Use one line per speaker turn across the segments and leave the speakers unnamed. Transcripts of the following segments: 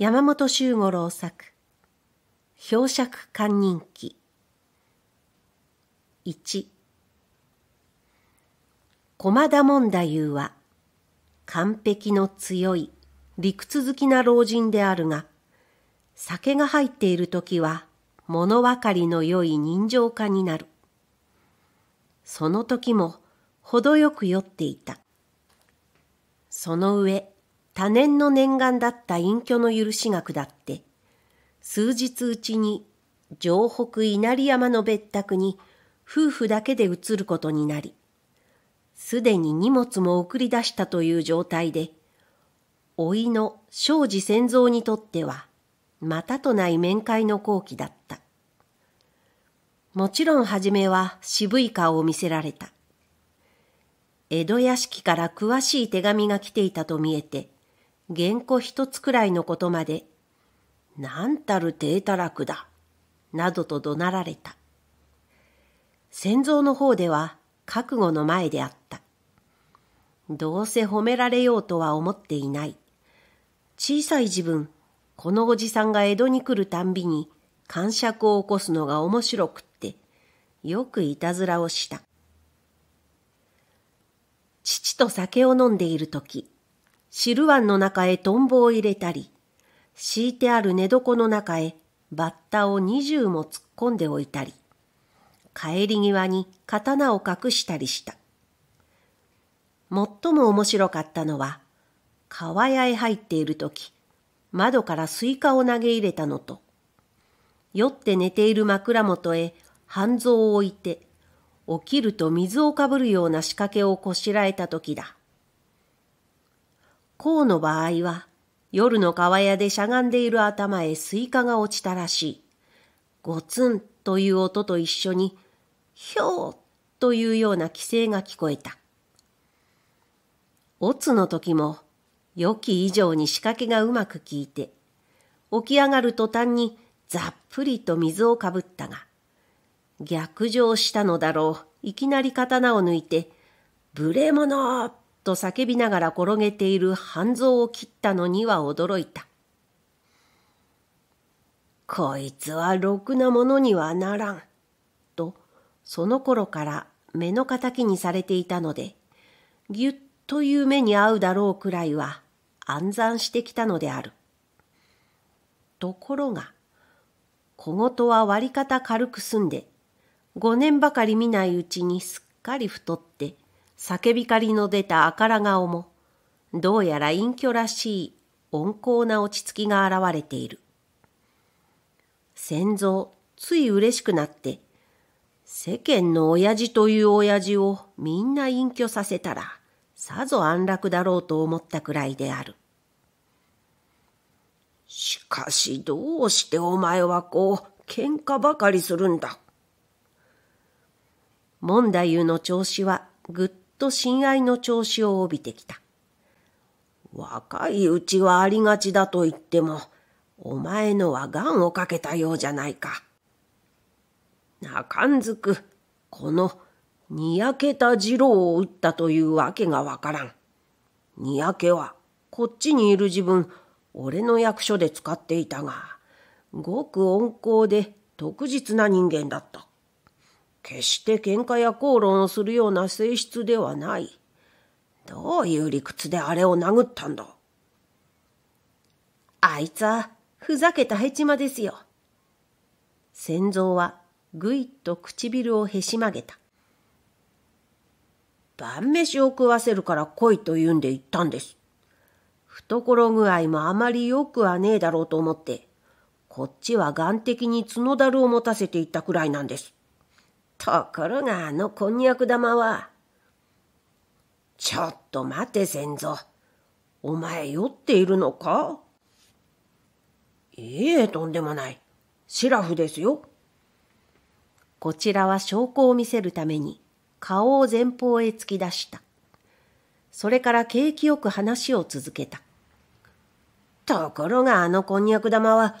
山本周五郎作氷釈観人記1駒田門太夫は完璧の強い理屈好きな老人であるが酒が入っている時は物分かりの良い人情家になるその時も程よく酔っていたその上多年の念願だった隠居の許しが下って、数日うちに城北稲荷山の別宅に夫婦だけで移ることになり、すでに荷物も送り出したという状態で、甥いの庄司仙蔵にとっては、またとない面会の好機だった。もちろん初めは渋い顔を見せられた。江戸屋敷から詳しい手紙が来ていたと見えて、原稿一つくらいのことまで、なんたる低たらくだ、などと怒鳴られた。先蔵の方では覚悟の前であった。どうせ褒められようとは思っていない。小さい自分、このおじさんが江戸に来るたんびに感触を起こすのが面白くって、よくいたずらをした。父と酒を飲んでいるとき、汁碗の中へトンボを入れたり、敷いてある寝床の中へバッタを二重も突っ込んでおいたり、帰り際に刀を隠したりした。最も面白かったのは、川屋へ入っている時、窓からスイカを投げ入れたのと、酔って寝ている枕元へ半蔵を置いて、起きると水をかぶるような仕掛けをこしらえた時だ。甲の場合は、夜の川屋でしゃがんでいる頭へスイカが落ちたらしい。ゴツンという音と一緒に、ひょうというような規制が聞こえた。オツの時も、良き以上に仕掛けがうまく効いて、起き上がる途端にざっぷりと水をかぶったが、逆上したのだろう、いきなり刀を抜いて、ブレモノと叫びながら転げている半蔵を切ったのには驚いた。こいつはろくなものにはならん。と、その頃から目の敵にされていたので、ぎゅっという目に遭うだろうくらいは暗算してきたのである。ところが、小言は割り方軽く済んで、5年ばかり見ないうちにすっかり太って、叫びかりの出た赤ら顔も、どうやら隠居らしい温厚な落ち着きが現れている。先祖、つい嬉しくなって、世間の親父という親父をみんな隠居させたら、さぞ安楽だろうと思ったくらいである。しかしどうしてお前はこう、喧嘩ばかりするんだ。門太夫の調子はぐっと親愛の調子を帯びてきた。若いうちはありがちだと言っても、お前のは癌をかけたようじゃないか。なかんづく、この、にやけた次郎を打ったというわけがわからん。にやけは、こっちにいる自分、俺の役所で使っていたが、ごく温厚で、特実な人間だった。決して喧嘩や口論をするような性質ではない。どういう理屈であれを殴ったんだあいつは、ふざけたヘチマですよ。仙蔵は、ぐいっと唇をへし曲げた。晩飯を食わせるから来いと言うんで言ったんです。懐具合もあまり良くはねえだろうと思って、こっちは眼的に角だるを持たせていったくらいなんです。ところがあのこんにゃく玉は、ちょっと待て先祖。お前酔っているのかいいえ、とんでもない。シラフですよ。こちらは証拠を見せるために顔を前方へ突き出した。それから景気よく話を続けた。ところがあのこんにゃく玉は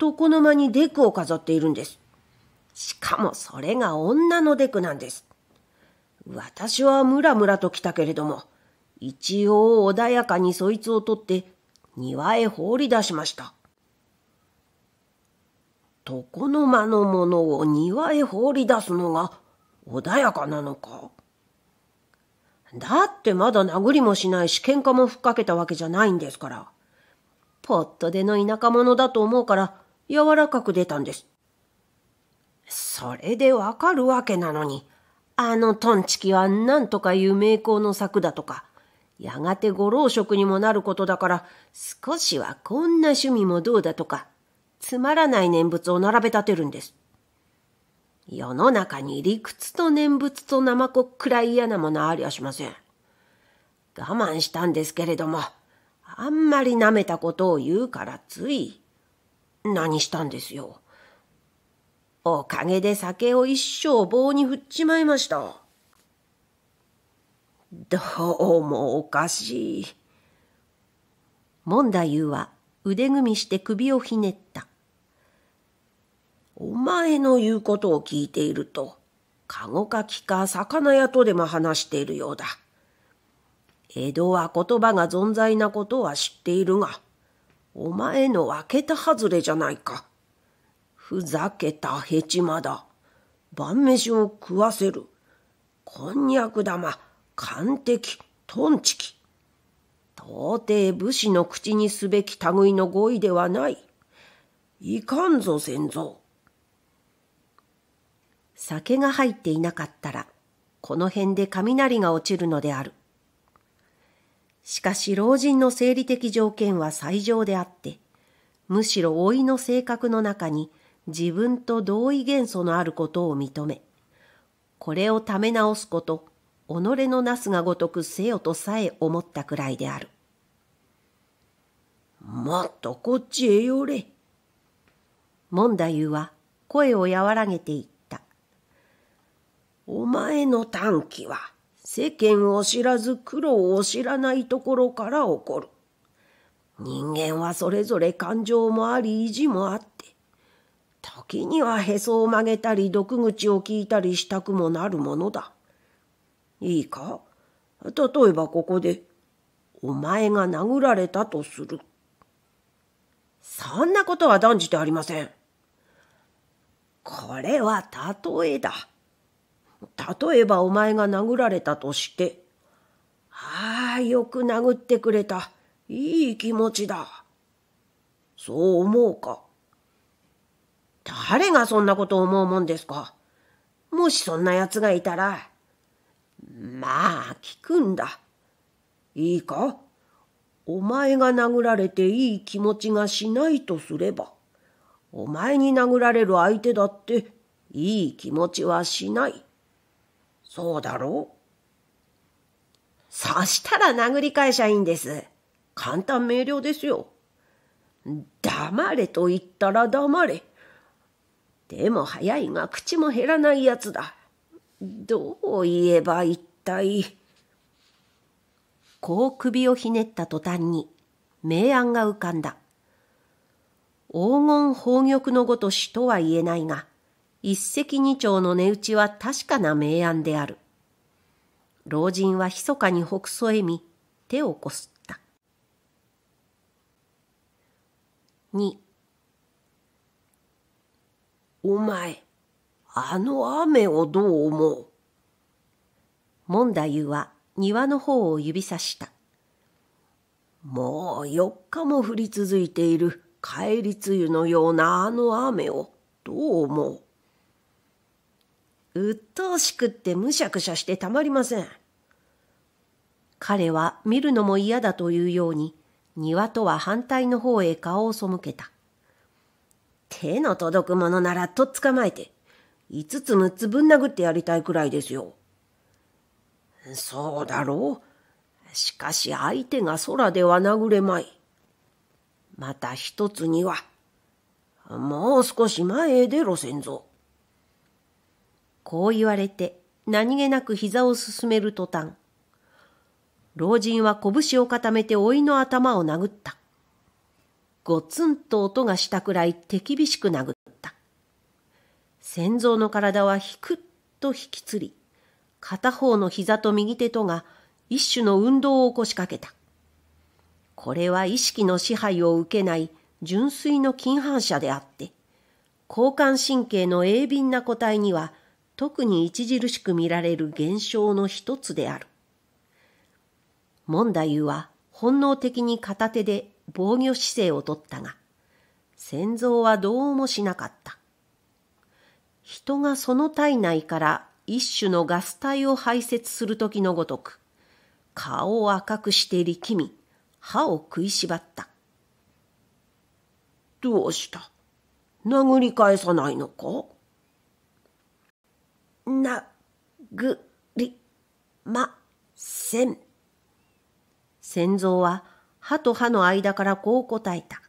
床の間にデクを飾っているんです。しかもそれが女のデクなんです。私はムラムラと来たけれども、一応穏やかにそいつを取って庭へ放り出しました。床の間のものを庭へ放り出すのが穏やかなのかだってまだ殴りもしないし喧嘩もふっかけたわけじゃないんですから。ポットでの田舎者だと思うから柔らかく出たんです。それでわかるわけなのに、あのトンチキは何とかいう名工の策だとか、やがてご老職にもなることだから、少しはこんな趣味もどうだとか、つまらない念仏を並べ立てるんです。世の中に理屈と念仏とナマコくらい嫌なものありゃしません。我慢したんですけれども、あんまり舐めたことを言うからつい、何したんですよ。おかげで酒を一生棒に振っちまいました。どうもおかしい。もんだゆうは腕組みして首をひねった。お前の言うことを聞いていると、カゴかきか魚屋とでも話しているようだ。江戸は言葉が存在なことは知っているが、お前の分けた外れじゃないか。ふざけたヘチマだ。晩飯を食わせる。こんにゃく玉、官敵、トンチキ。到底武士の口にすべき類の語彙ではない。いかんぞ先祖。酒が入っていなかったら、この辺で雷が落ちるのである。しかし老人の生理的条件は最上であって、むしろ老いの性格の中に自分と同意元素のあることを認め、これをため直すこと、己のなすがごとくせよとさえ思ったくらいである。もっとこっちへ寄れ。門太夫は声を和らげていった。お前の短気は世間を知らず苦労を知らないところから起こる。人間はそれぞれ感情もあり意地もあって、時にはへそを曲げたり毒口を聞いたりしたくもなるものだ。いいか例えばここで、お前が殴られたとする。そんなことは断じてありません。これは例えだ。例えばお前が殴られたとして、ああ、よく殴ってくれた。いい気持ちだ。そう思うか。誰がそんなこと思うもんですか。もしそんな奴がいたら、まあ、聞くんだ。いいかお前が殴られていい気持ちがしないとすれば、お前に殴られる相手だっていい気持ちはしない。そうだろうそしたら殴り返しゃいいんです。簡単明瞭ですよ。黙れと言ったら黙れ。手も早いが口も減らないやつだ。どう言えば一体。こう首をひねった途端に、明暗が浮かんだ。黄金宝玉のごとしとは言えないが、一石二鳥の値打ちは確かな明暗である。老人は密かにほくそ笑み、手をこすった。二お前、あの雨をどう思う門ンダは庭の方を指さした。もう4日も降り続いている帰り梅雨のようなあの雨をどう思う鬱陶しくってむしゃくしゃしてたまりません。彼は見るのも嫌だというように庭とは反対の方へ顔を背けた。手の届くものならとっ捕まえて、5つ6つぶん殴ってやりたいくらいですよ。そうだろう。しかし相手が空では殴れまい。また一つには、もう少し前へ出ろせんぞ。こう言われて、何気なく膝を進める途端、老人は拳を固めて老いの頭を殴った。ゴツンと音がしたくらい手厳しく殴った。先蔵の体はひくっと引きつり、片方の膝と右手とが一種の運動を起こしかけた。これは意識の支配を受けない純粋の禁反射であって、交感神経の鋭敏な個体には特に著しく見られる現象の一つである。問題は本能的に片手で防御姿勢をとったが、仙蔵はどうもしなかった。人がその体内から一種のガス体を排泄する時のごとく、顔を赤くして力み、歯を食いしばった。どうした殴り返さないのかな、ぐ、り、ま、せん。仙蔵は歯と歯の間からこう答えた。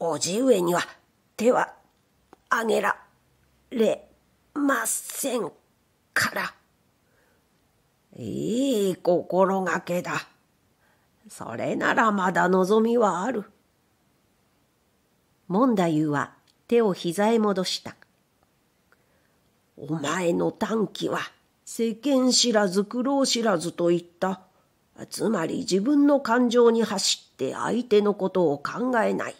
おじ上には手はあげられませんから。いい心がけだ。それならまだ望みはある。門太夫は手を膝へ戻した。お前の短気は世間知らず苦労知らずと言ったつまり自分の感情に走って相手のことを考えない。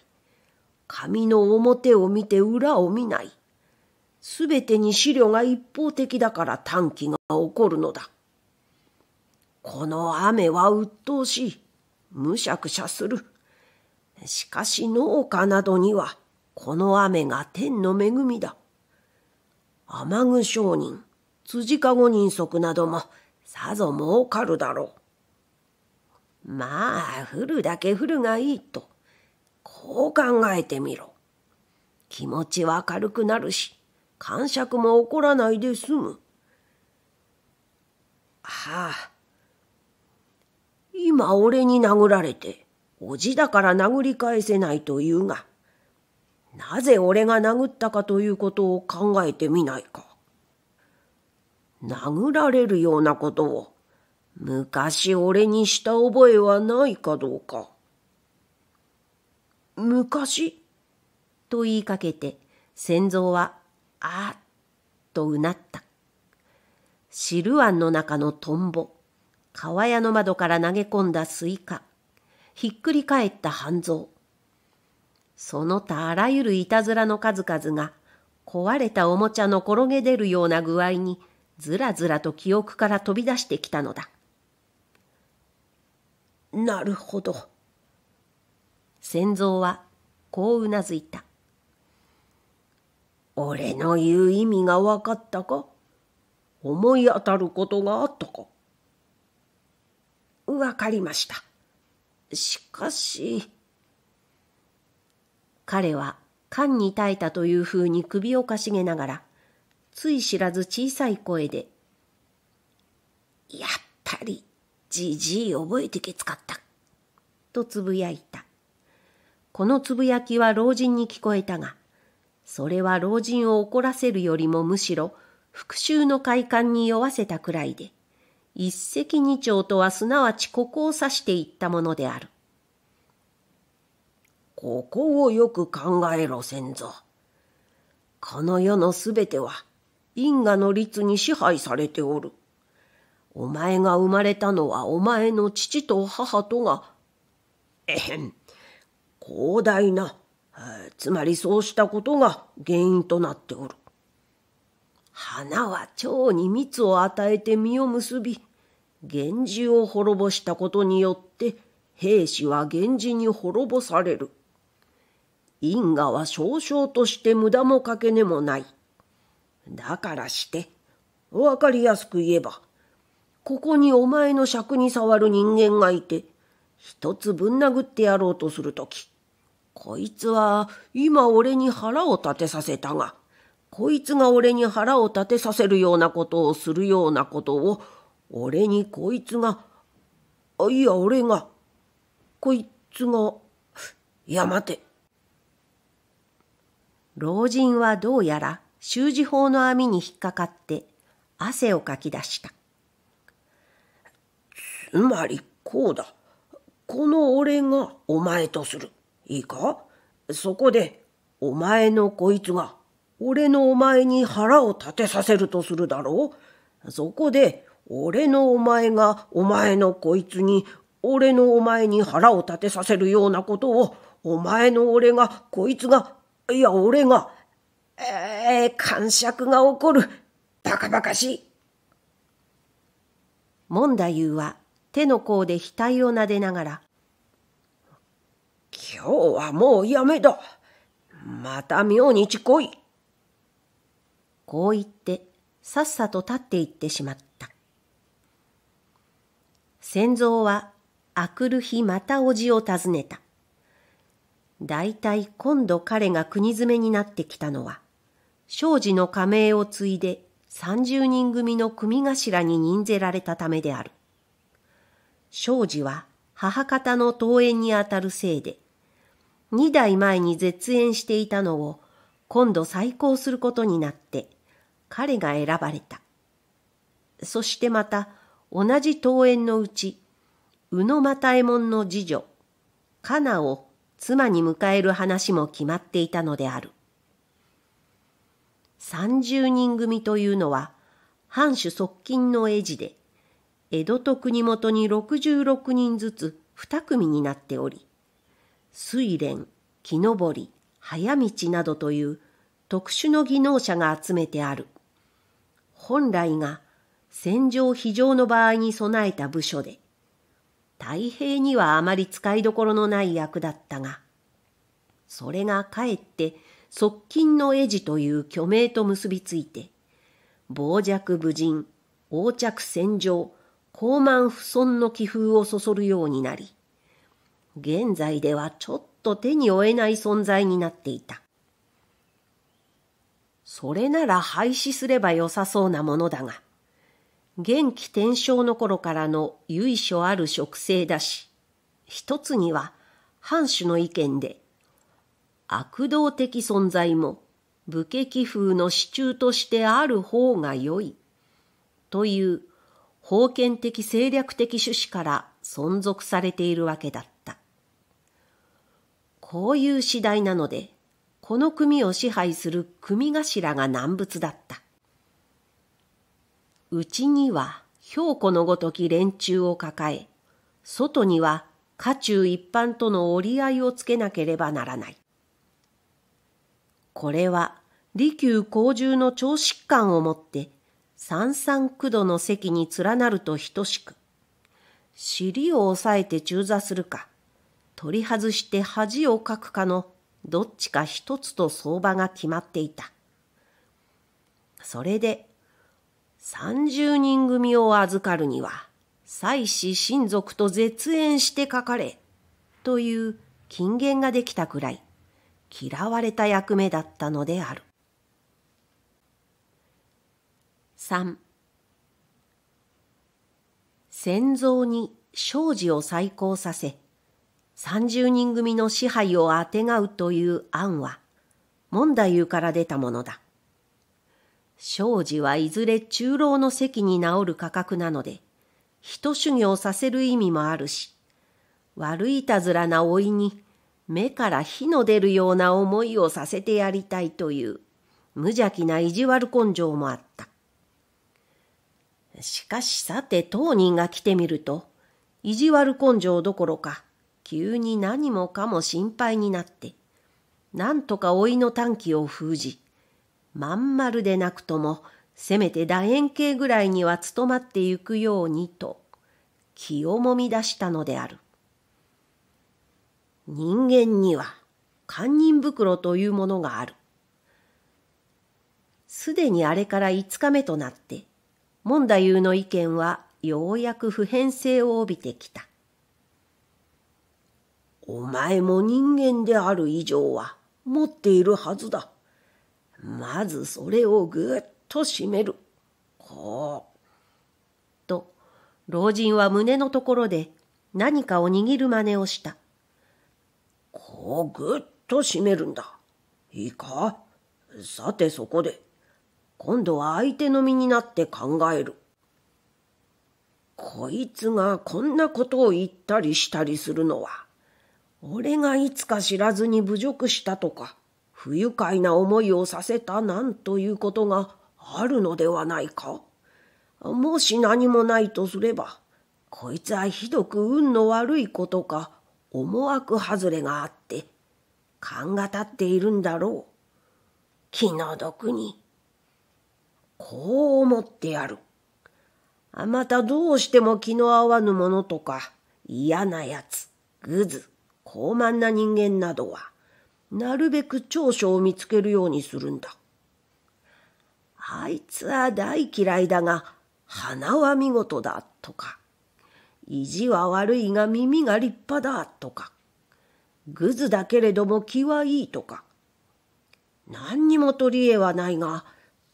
紙の表を見て裏を見ない。すべてに資料が一方的だから短期が起こるのだ。この雨は鬱陶しい。むしゃくしゃする。しかし農家などには、この雨が天の恵みだ。雨具商人、辻籠人足なども、さぞ儲かるだろう。まあ降るだけ降るがいいとこう考えてみろ気持ちは軽くなるし感触も起こらないで済むはあ今俺に殴られておじだから殴り返せないと言うがなぜ俺が殴ったかということを考えてみないか殴られるようなことを昔俺にした覚えはないかどうか。昔と言いかけて、仙蔵は、あっとうなった。汁湾の中のトンボ、川屋の窓から投げ込んだスイカ、ひっくり返った半蔵。その他あらゆるいたずらの数々が、壊れたおもちゃの転げ出るような具合に、ずらずらと記憶から飛び出してきたのだ。なるほど。仙蔵はこううなずいた。俺の言う意味が分かったか思い当たることがあったか分かりました。しかし。彼は缶に耐えたというふうに首をかしげながら、つい知らず小さい声で、やっぱりじじい覚えてけつかった。とつぶやいた。このつぶやきは老人に聞こえたが、それは老人を怒らせるよりもむしろ復讐の快感に酔わせたくらいで、一石二鳥とはすなわちここを指していったものである。ここをよく考えろ先祖。この世のすべては因果の律に支配されておる。お前が生まれたのはお前の父と母とが、えへん、広大な、つまりそうしたことが原因となっておる。花は蝶に蜜を与えて実を結び、源氏を滅ぼしたことによって、兵士は源氏に滅ぼされる。因果は少々として無駄もかけねもない。だからして、わかりやすく言えば、ここにお前の尺に触る人間がいて、一つぶん殴ってやろうとするとき、こいつは今俺に腹を立てさせたが、こいつが俺に腹を立てさせるようなことをするようなことを、俺にこいつが、あいや、俺が、こいつが、いや、待て。老人はどうやら習字法の網に引っかかって汗をかき出した。つまりこうだ。この俺がお前とする。いいかそこで、お前のこいつが、俺のお前に腹を立てさせるとするだろう。そこで、俺のお前がお前のこいつに、俺のお前に腹を立てさせるようなことを、お前の俺が、こいつが、いや、俺が、えー、感触が起こる。バカバカしい。問題は手の甲で額をなでながら、今日はもうやめだ。また明日来い。こう言って、さっさと立っていってしまった。仙蔵は、あくる日またおじを訪ねた。大体今度彼が国詰めになってきたのは、庄司の加盟を継いで三十人組の組頭に任ぜられたためである。庄司は母方の登園にあたるせいで、二代前に絶縁していたのを今度再興することになって、彼が選ばれた。そしてまた、同じ登園のうち、宇野又右衛門の次女、カナを妻に迎える話も決まっていたのである。三十人組というのは、藩主側近の絵字で、江戸と国元に66人ずつ2組になっており水蓮木登り早道などという特殊の技能者が集めてある本来が戦場非常の場合に備えた部署で太平にはあまり使いどころのない役だったがそれがかえって側近の絵師という虚名と結びついて傍若無人横着戦場高慢不尊の気風をそそるようになり、現在ではちょっと手に負えない存在になっていた。それなら廃止すればよさそうなものだが、元気転生の頃からの由緒ある植生だし、一つには藩主の意見で、悪道的存在も武家気風の支柱としてある方が良い、という封建的政略的趣旨から存続されているわけだった。こういう次第なので、この組を支配する組頭が難物だった。うちには兵庫のごとき連中を抱え、外には家中一般との折り合いをつけなければならない。これは利休皇獣の長疾患をもって三三九度の席に連なると等しく、尻を押さえて中座するか、取り外して恥をかくかのどっちか一つと相場が決まっていた。それで、三十人組を預かるには、妻子親族と絶縁してかかれ、という金言ができたくらい、嫌われた役目だったのである。3戦蔵に庄司を再興させ、30人組の支配をあてがうという案は、門太夫から出たものだ。庄司はいずれ中老の席に治る価格なので、人修行させる意味もあるし、悪いたずらな老いに目から火の出るような思いをさせてやりたいという無邪気な意地悪根性もあった。しかしさて当人が来てみると、意地悪根性どころか、急に何もかも心配になって、何とか老いの短気を封じ、まん丸でなくとも、せめて楕円形ぐらいには務まってゆくようにと、気をもみ出したのである。人間には、堪忍袋というものがある。すでにあれから5日目となって、門太夫の意見はようやく普遍性を帯びてきた。お前も人間である以上は持っているはずだ。まずそれをぐっと締める。こう。と、老人は胸のところで何かを握る真似をした。こうぐっと締めるんだ。いいかさてそこで、今度は相手の身になって考える。こいつがこんなことを言ったりしたりするのは、俺がいつか知らずに侮辱したとか、不愉快な思いをさせたなんということがあるのではないか。もし何もないとすれば、こいつはひどく運の悪いことか、思惑外れがあって、勘が立っているんだろう。気の毒に、こう思ってやる。あまたどうしても気の合わぬものとか、嫌なやつ、ぐず、高慢な人間などは、なるべく長所を見つけるようにするんだ。あいつは大嫌いだが、鼻は見事だ、とか、意地は悪いが耳が立派だ、とか、ぐずだけれども気はいい、とか、何にも取り柄はないが、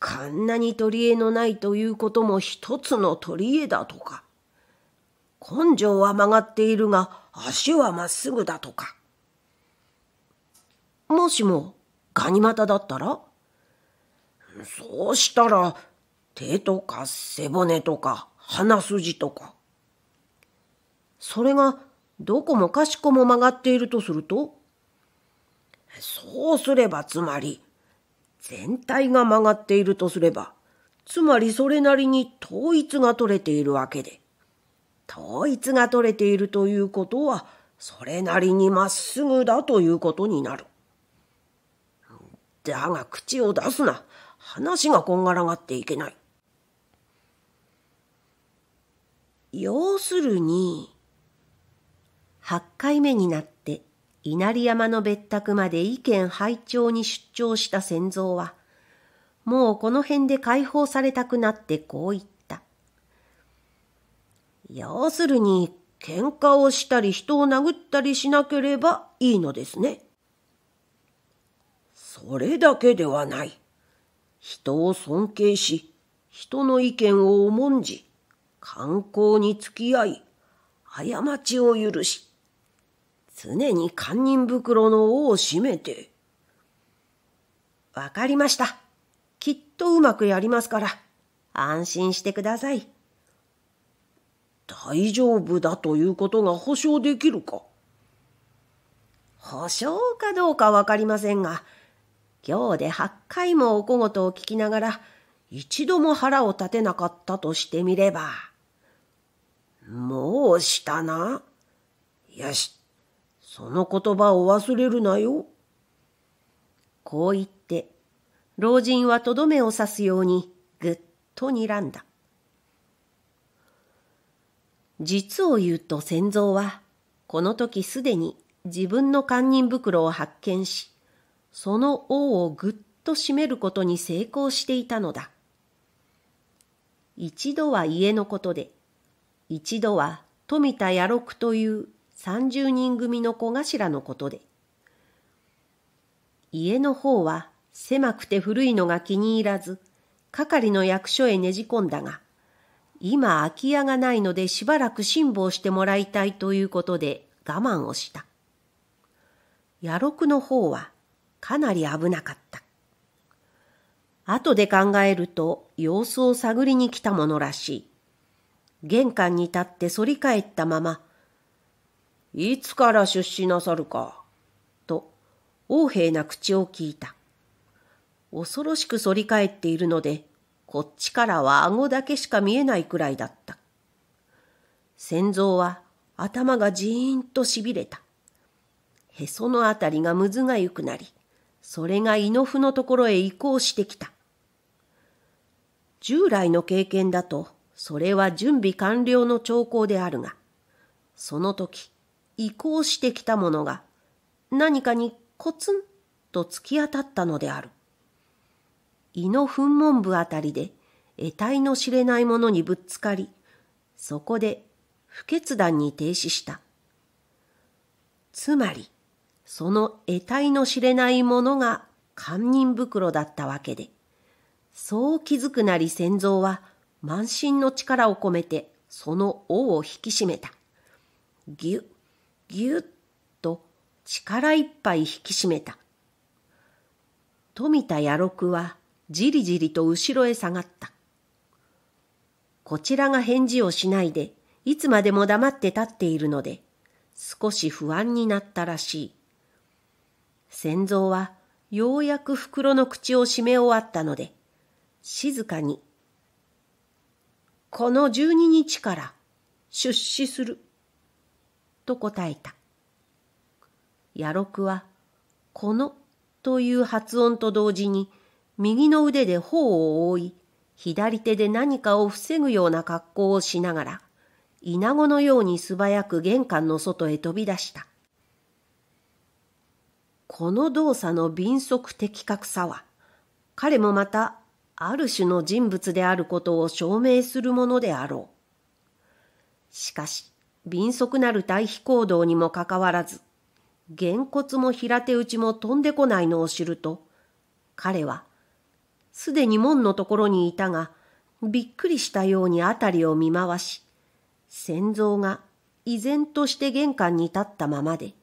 こんなに取り柄のないということも一つの取り柄だとか、根性は曲がっているが足はまっすぐだとか。もしもガニ股だったらそうしたら手とか背骨とか鼻筋とか。それがどこもかしこも曲がっているとするとそうすればつまり全体が曲がっているとすれば、つまりそれなりに統一が取れているわけで、統一が取れているということは、それなりにまっすぐだということになる。だが口を出すな。話がこんがらがっていけない。要するに、8回目になって稲荷山の別宅まで意見拝聴に出張した仙蔵は、もうこの辺で解放されたくなってこう言った。要するに、喧嘩をしたり人を殴ったりしなければいいのですね。それだけではない。人を尊敬し、人の意見を重んじ、観光に付き合い、過ちを許し、常に堪忍袋の尾を閉めて。わかりました。きっとうまくやりますから、安心してください。大丈夫だということが保証できるか保証かどうかわかりませんが、今日で8回もお小言を聞きながら、一度も腹を立てなかったとしてみれば。もうしたな。よし、その言葉を忘れるなよ。こう言って、老人はとどめを刺すようにぐっと睨んだ。実を言うと仙蔵は、この時すでに自分の堪忍袋を発見し、その王をぐっと閉めることに成功していたのだ。一度は家のことで、一度は富田野六という30人組の小頭のことで。家の方は狭くて古いのが気に入らず、係の役所へねじ込んだが、今空き家がないのでしばらく辛抱してもらいたいということで我慢をした。野六の方はかなり危なかった。後で考えると様子を探りに来たものらしい。玄関に立って反り返ったままいつから出資なさるか。と、横柄な口を聞いた。恐ろしく反り返っているので、こっちからは顎だけしか見えないくらいだった。仙蔵は頭がじーんとしびれた。へそのあたりがむずがゆくなり、それが胃の腑のところへ移行してきた。従来の経験だと、それは準備完了の兆候であるが、その時、移行してきたものが何かにコツンと突き当たったのである。胃の噴門部あたりで得体の知れないものにぶつかり、そこで不決断に停止した。つまり、その得体の知れないものが堪忍袋だったわけで、そう気づくなり先蔵は満身の力を込めてその尾を引き締めた。ぎゅっぎゅっと力いっぱい引き締めた。富田野六はじりじりと後ろへ下がった。こちらが返事をしないで、いつまでも黙って立っているので、少し不安になったらしい。仙蔵はようやく袋の口を閉め終わったので、静かに、この十二日から出資すると答えた。ヤロクは、このという発音と同時に、右の腕で頬を覆い、左手で何かを防ぐような格好をしながら、イナゴのように素早く玄関の外へ飛び出した。この動作の敏速的確さは、彼もまた、ある種の人物であることを証明するものであろう。しかし、敏速なる退避行動にもかかわらず、げんこつも平手打ちも飛んでこないのを知ると、彼は、すでに門のところにいたが、びっくりしたように辺りを見回し、先蔵が依然として玄関に立ったままで、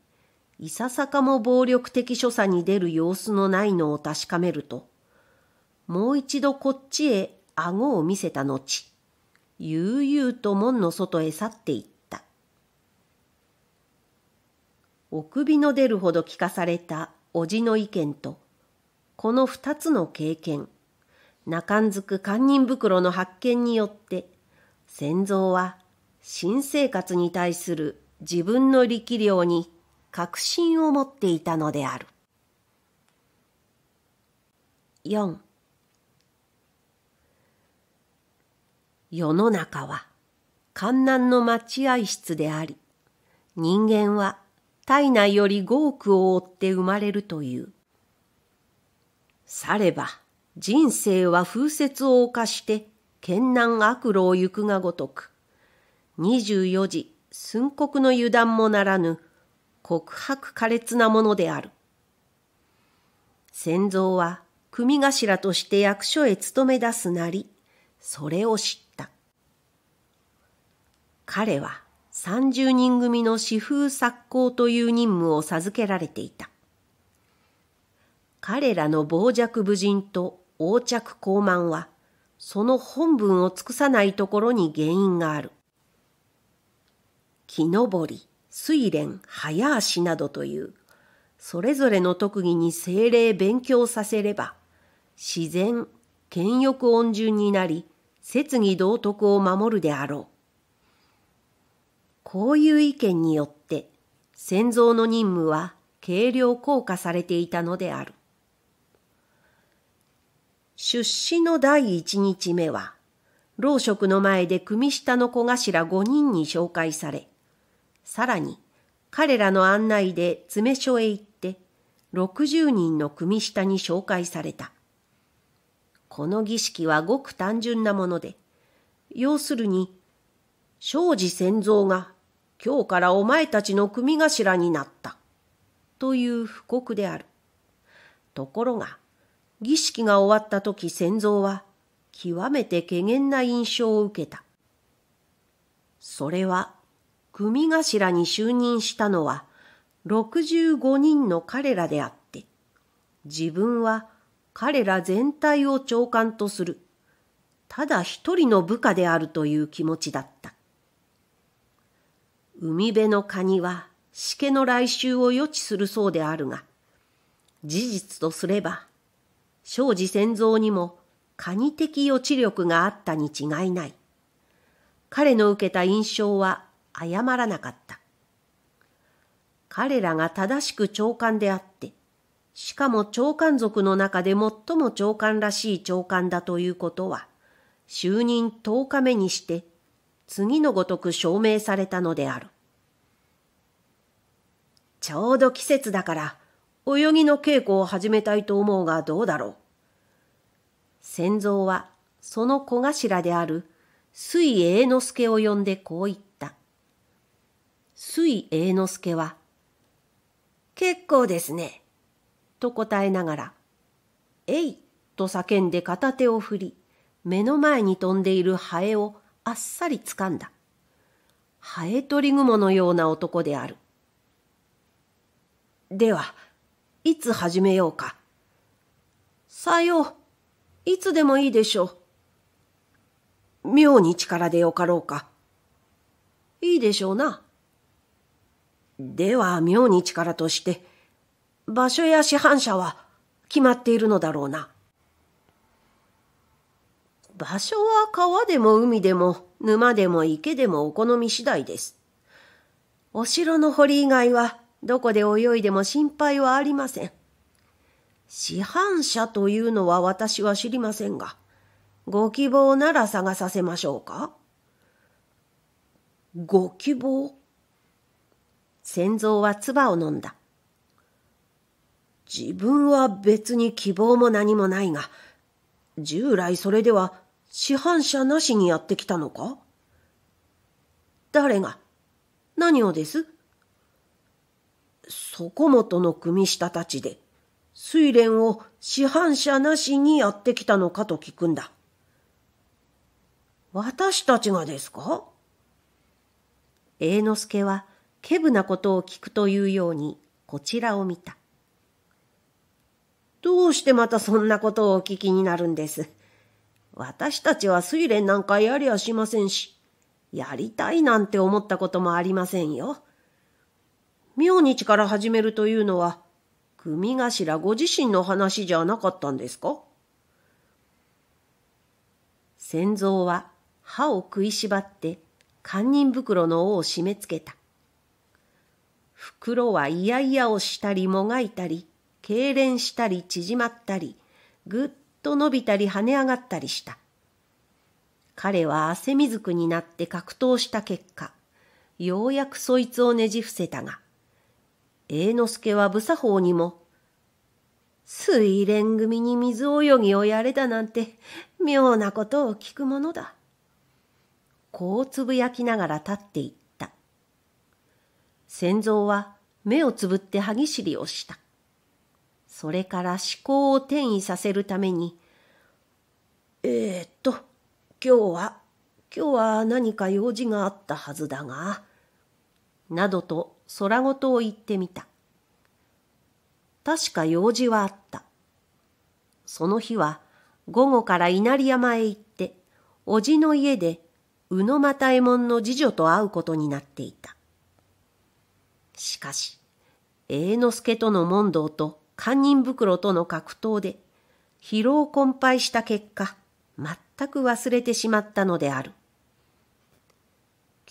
いささかも暴力的所作に出る様子のないのを確かめると、もう一度こっちへ顎を見せた後、悠々と門の外へ去っていった。お首の出るほど聞かされた叔父の意見と、この二つの経験、中んづく堪忍袋の発見によって、先蔵は新生活に対する自分の力量に確信を持っていたのである。4世の中は観南の待合室であり、人間は体内より5億を追って生まれるという。されば、人生は風雪を犯して、剣南悪路を行くがごとく、二十四時、寸刻の油断もならぬ、告白苛烈なものである。先蔵は、組頭として役所へ勤め出すなり、それを知った。彼は30人組の私風作工という任務を授けられていた。彼らの傍若無人と横着高慢は、その本文を尽くさないところに原因がある。木登り、睡蓮、早足などという、それぞれの特技に精霊勉強させれば、自然、権欲温順になり、節義道徳を守るであろう。こういう意見によって戦蔵の任務は軽量降下されていたのである。出資の第一日目は、老職の前で組下の小頭5人に紹介され、さらに彼らの案内で詰め所へ行って、60人の組下に紹介された。この儀式はごく単純なもので、要するに、庄司先蔵が今日からお前たちの組頭になった。という布告である。ところが、儀式が終わった時先蔵は、極めて怪念な印象を受けた。それは、組頭に就任したのは、65人の彼らであって、自分は彼ら全体を長官とする、ただ一人の部下であるという気持ちだった。海辺のカニはしけの来襲を予知するそうであるが、事実とすれば、庄司先蔵にもカニ的予知力があったに違いない。彼の受けた印象は誤らなかった。彼らが正しく長官であって、しかも長官族の中で最も長官らしい長官だということは、就任10日目にして次のごとく証明されたのである。ちょうど季節だから、泳ぎの稽古を始めたいと思うがどうだろう。仙蔵は、その小頭である、水栄之助を呼んでこう言った。水栄之助は、結構ですね、と答えながら、えいと叫んで片手を振り、目の前に飛んでいるハエをあっさりつかんだ。ハエトリグモのような男である。では、いつ始めようか。さよう、いつでもいいでしょう。妙に力でよかろうか。いいでしょうな。では、妙に力として、場所や市販車は決まっているのだろうな。場所は川でも海でも沼でも池でもお好み次第です。お城の堀以外はどこで泳いでも心配はありません。市販車というのは私は知りませんが、ご希望なら探させましょうか。ご希望先蔵は唾を飲んだ。自分は別に希望も何もないが、従来それでは市販車なしにやってきたのか誰が何をです底本の組下たちで、睡蓮を市販車なしにやってきたのかと聞くんだ。私たちがですか栄之助は、けぶなことを聞くというように、こちらを見た。どうしてまたそんなことをお聞きになるんです。私たちは睡蓮なんかやりゃしませんし、やりたいなんて思ったこともありませんよ。明日から始めるというのは、組頭ご自身の話じゃなかったんですか仙蔵は歯を食いしばって堪忍袋の尾を締め付けた。袋はいやいやをしたりもがいたり、痙攣したり縮まったり、ぐっと伸びたり跳ね上がったりした。彼は汗みずくになって格闘した結果、ようやくそいつをねじ伏せたが、栄之助は無作法にも、水蓮組に水泳ぎをやれだなんて妙なことを聞くものだ。こうつぶやきながら立っていった。仙蔵は目をつぶって歯ぎしりをした。それから思考を転移させるために、えー、っと、今日は、今日は何か用事があったはずだが、などと空ごとを言ってみた。確か用事はあった。その日は午後から稲荷山へ行って、叔父の家で宇野又右衛門の次女と会うことになっていた。しかし、栄之助との問答と堪忍袋との格闘で疲労困憊した結果、全く忘れてしまったのである。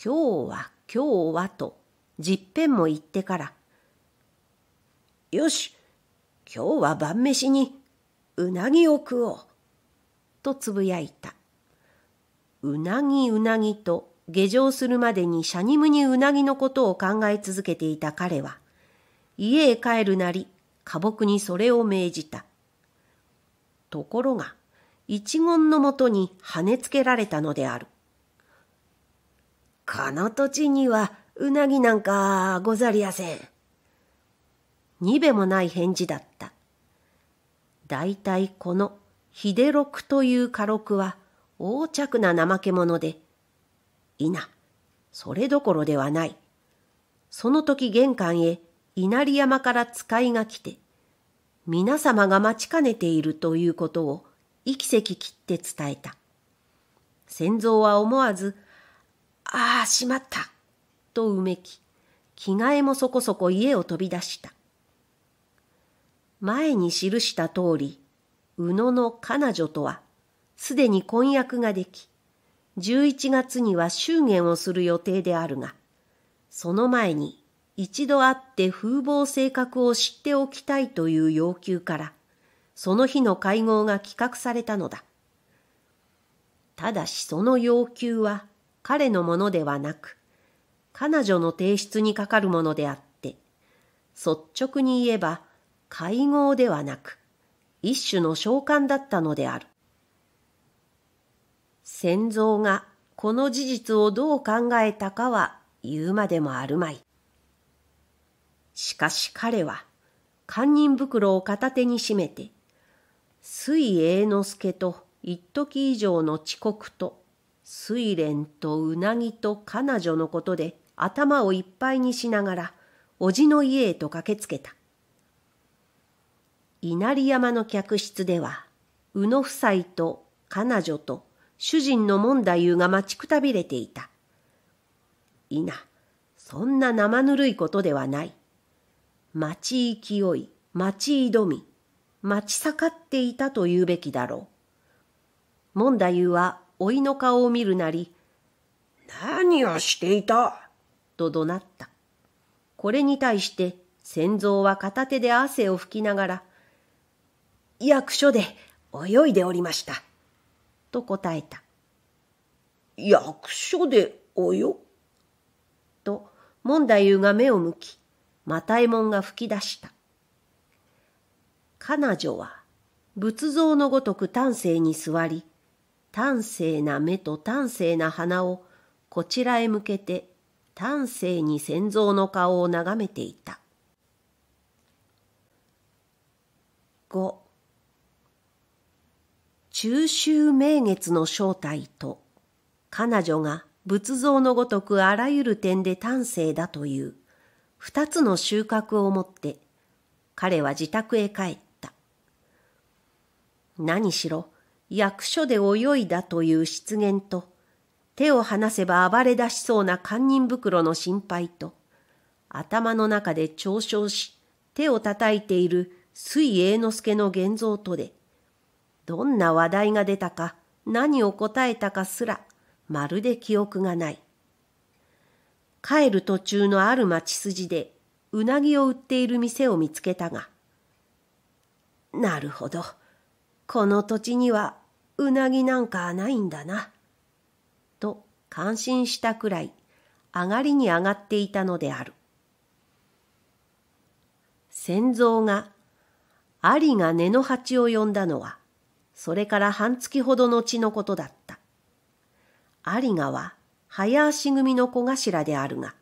今日は今日はと十遍も言ってから、よし、今日は晩飯にうなぎを食おう、とつぶやいた。うなぎうなぎと下城するまでにシャニムにうなぎのことを考え続けていた彼は、家へ帰るなり花木にそれを命じた。ところが、一言のもとに跳ねつけられたのである。この土地にはうなぎなんかござりやせん。にべもない返事だった。だいたいこのひでろくという家禄は横着な怠け者で、いな、それどころではない。その時玄関へ稲荷山から使いが来て、皆様が待ちかねているということを息せき切って伝えた。先蔵は思わず、ああ、しまった、とうめき、着替えもそこそこ家を飛び出した。前に記した通り、宇野の彼女とは、すでに婚約ができ、11月には祝言をする予定であるが、その前に一度会って風貌性格を知っておきたいという要求から、その日の会合が企画されたのだ。ただしその要求は彼のものではなく、彼女の提出にかかるものであって、率直に言えば会合ではなく、一種の召喚だったのである。先蔵がこの事実をどう考えたかは言うまでもあるまい。しかし彼は、堪忍袋を片手に閉めて、水栄之助と一時以上の遅刻と、水蓮とうなぎと彼女のことで頭をいっぱいにしながら、おじの家へと駆けつけた。稲荷山の客室では、宇野夫妻と彼女と主人の門太夫が待ちくたびれていた。いな、そんな生ぬるいことではない。待ち勢い、待ち挑み、待ち盛っていたと言うべきだろう。門太夫は、老いの顔を見るなり、何をしていたと怒鳴った。これに対して、仙蔵は片手で汗を拭きながら、役所で泳いでおりました。と答えた。役所で泳と、門太夫が目を向き、マタイモンが吹き出した。彼女は仏像のごとく端正に座り、端正な目と端正な鼻をこちらへ向けて端正に先蔵の顔を眺めていた。五、中秋名月の正体と彼女が仏像のごとくあらゆる点で端正だという二つの収穫を持って彼は自宅へ帰った。何しろ役所で泳いだという失言と手を離せば暴れ出しそうな堪忍袋の心配と頭の中で嘲笑し手を叩いている水栄之助の現像とでどんな話題が出たか何を答えたかすらまるで記憶がない。帰る途中のある町筋でうなぎを売っている店を見つけたが、なるほど。この土地にはうなぎなんかないんだな。と感心したくらい上がりに上がっていたのである。先蔵がアリが根の八を呼んだのはそれから半月ほどののことだった。有賀は早足組の小頭であるが、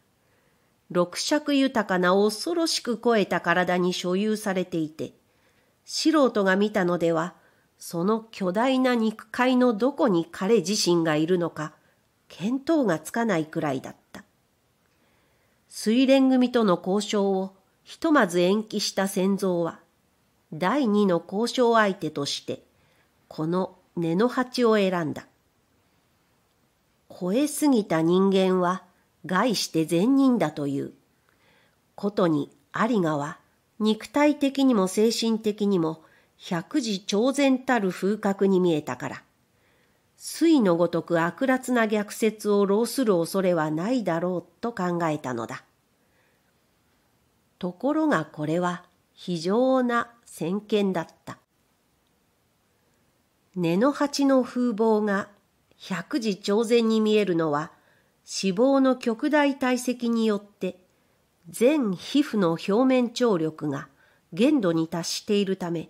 六尺豊かな恐ろしく肥えた体に所有されていて、素人が見たのでは、その巨大な肉塊のどこに彼自身がいるのか、見当がつかないくらいだった。水蓮組との交渉をひとまず延期した仙蔵は、第二の交渉相手として、この根の鉢を選んだ。吠えすぎた人間は害して善人だという。ことに有賀は肉体的にも精神的にも百事超然たる風格に見えたから。水のごとく悪辣な逆説を浪する恐れはないだろうと考えたのだ。ところがこれは非常な先見だった。根の鉢の風貌が百字超前に見えるのは脂肪の極大体積によって全皮膚の表面張力が限度に達しているため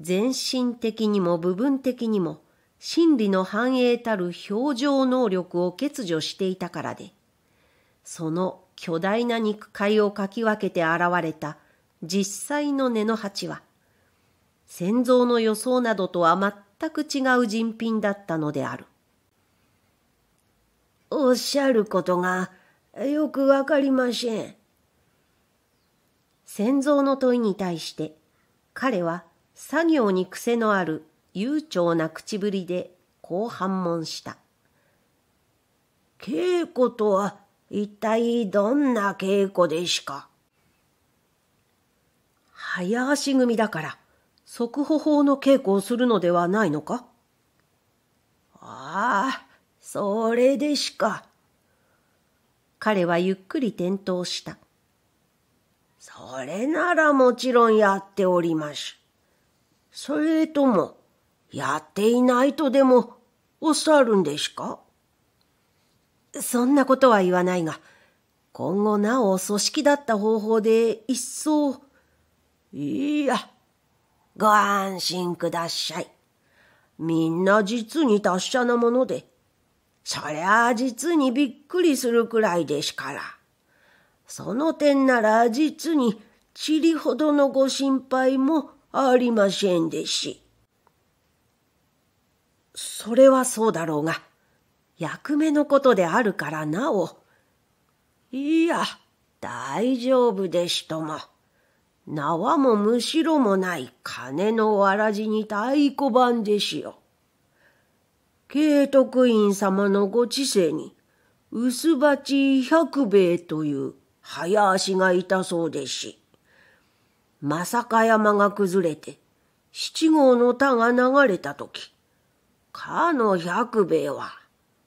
全身的にも部分的にも心理の繁栄たる表情能力を欠如していたからでその巨大な肉塊をかき分けて現れた実際の根の鉢は戦争の予想などとは全く違う人品だったのである。おっしゃることがよくわかりません。先蔵の問いに対して彼は作業に癖のある悠長な口ぶりでこう反問した。稽古とは一体どんな稽古でしか早足組だから速歩法の稽古をするのではないのかああ、それでしか。彼はゆっくり転倒した。それならもちろんやっておりまし。それとも、やっていないとでも、おっしゃるんですかそんなことは言わないが、今後なお組織だった方法で一層、いや、ご安心ください。みんな実に達者なもので、そりゃあ実にびっくりするくらいでしから。その点なら実にちりほどのご心配もありませんでし。それはそうだろうが、役目のことであるからなお。いや、大丈夫でしとも。縄もむしろもない金のわらじに太鼓判でしよ。慶徳院様のご知性に、薄鉢百兵衛という早足がいたそうですし、正か山が崩れて、七号の田が流れたとき、かの百兵衛は、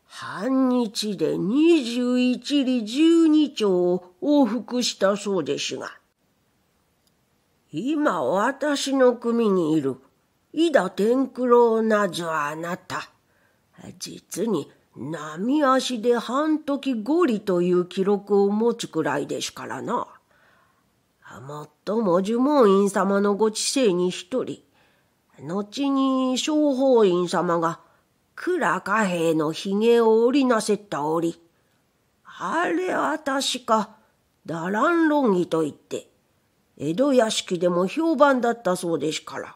半日で二十一里十二丁を往復したそうですが、今私の組にいる、井田天九郎なぞあなた。実に波足で半時五里という記録を持つくらいですからな。もっとも呪文院様のご知世に一人、後に商法院様が倉貨幣の髭を織りなせった折、あれは確か、ダラン論議といって、江戸屋敷でも評判だったそうですから、